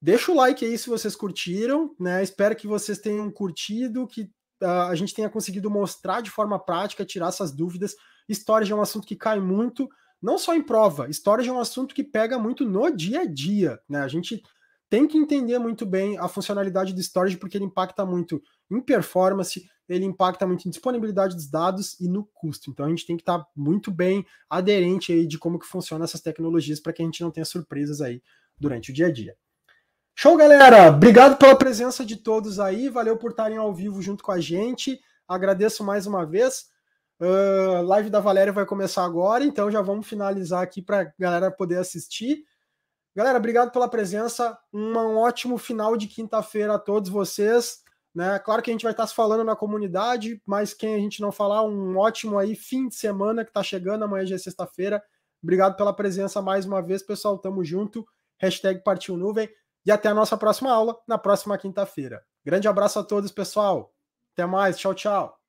Deixa o like aí se vocês curtiram, né? Espero que vocês tenham curtido, que uh, a gente tenha conseguido mostrar de forma prática, tirar essas dúvidas. Storage é um assunto que cai muito, não só em prova, storage é um assunto que pega muito no dia a dia, né? A gente tem que entender muito bem a funcionalidade do storage, porque ele impacta muito em performance, ele impacta muito em disponibilidade dos dados e no custo. Então a gente tem que estar tá muito bem aderente aí de como que funcionam essas tecnologias para que a gente não tenha surpresas aí durante o dia a dia. Show, galera! Obrigado pela presença de todos aí, valeu por estarem ao vivo junto com a gente. Agradeço mais uma vez. Uh, live da Valéria vai começar agora, então já vamos finalizar aqui para a galera poder assistir. Galera, obrigado pela presença. Um, um ótimo final de quinta-feira a todos vocês. Né? Claro que a gente vai estar se falando na comunidade, mas quem a gente não falar, um ótimo aí fim de semana que está chegando. Amanhã já é sexta-feira. Obrigado pela presença mais uma vez, pessoal. Tamo junto. Hashtag Partiu Nuvem. E até a nossa próxima aula, na próxima quinta-feira. Grande abraço a todos, pessoal. Até mais. Tchau, tchau.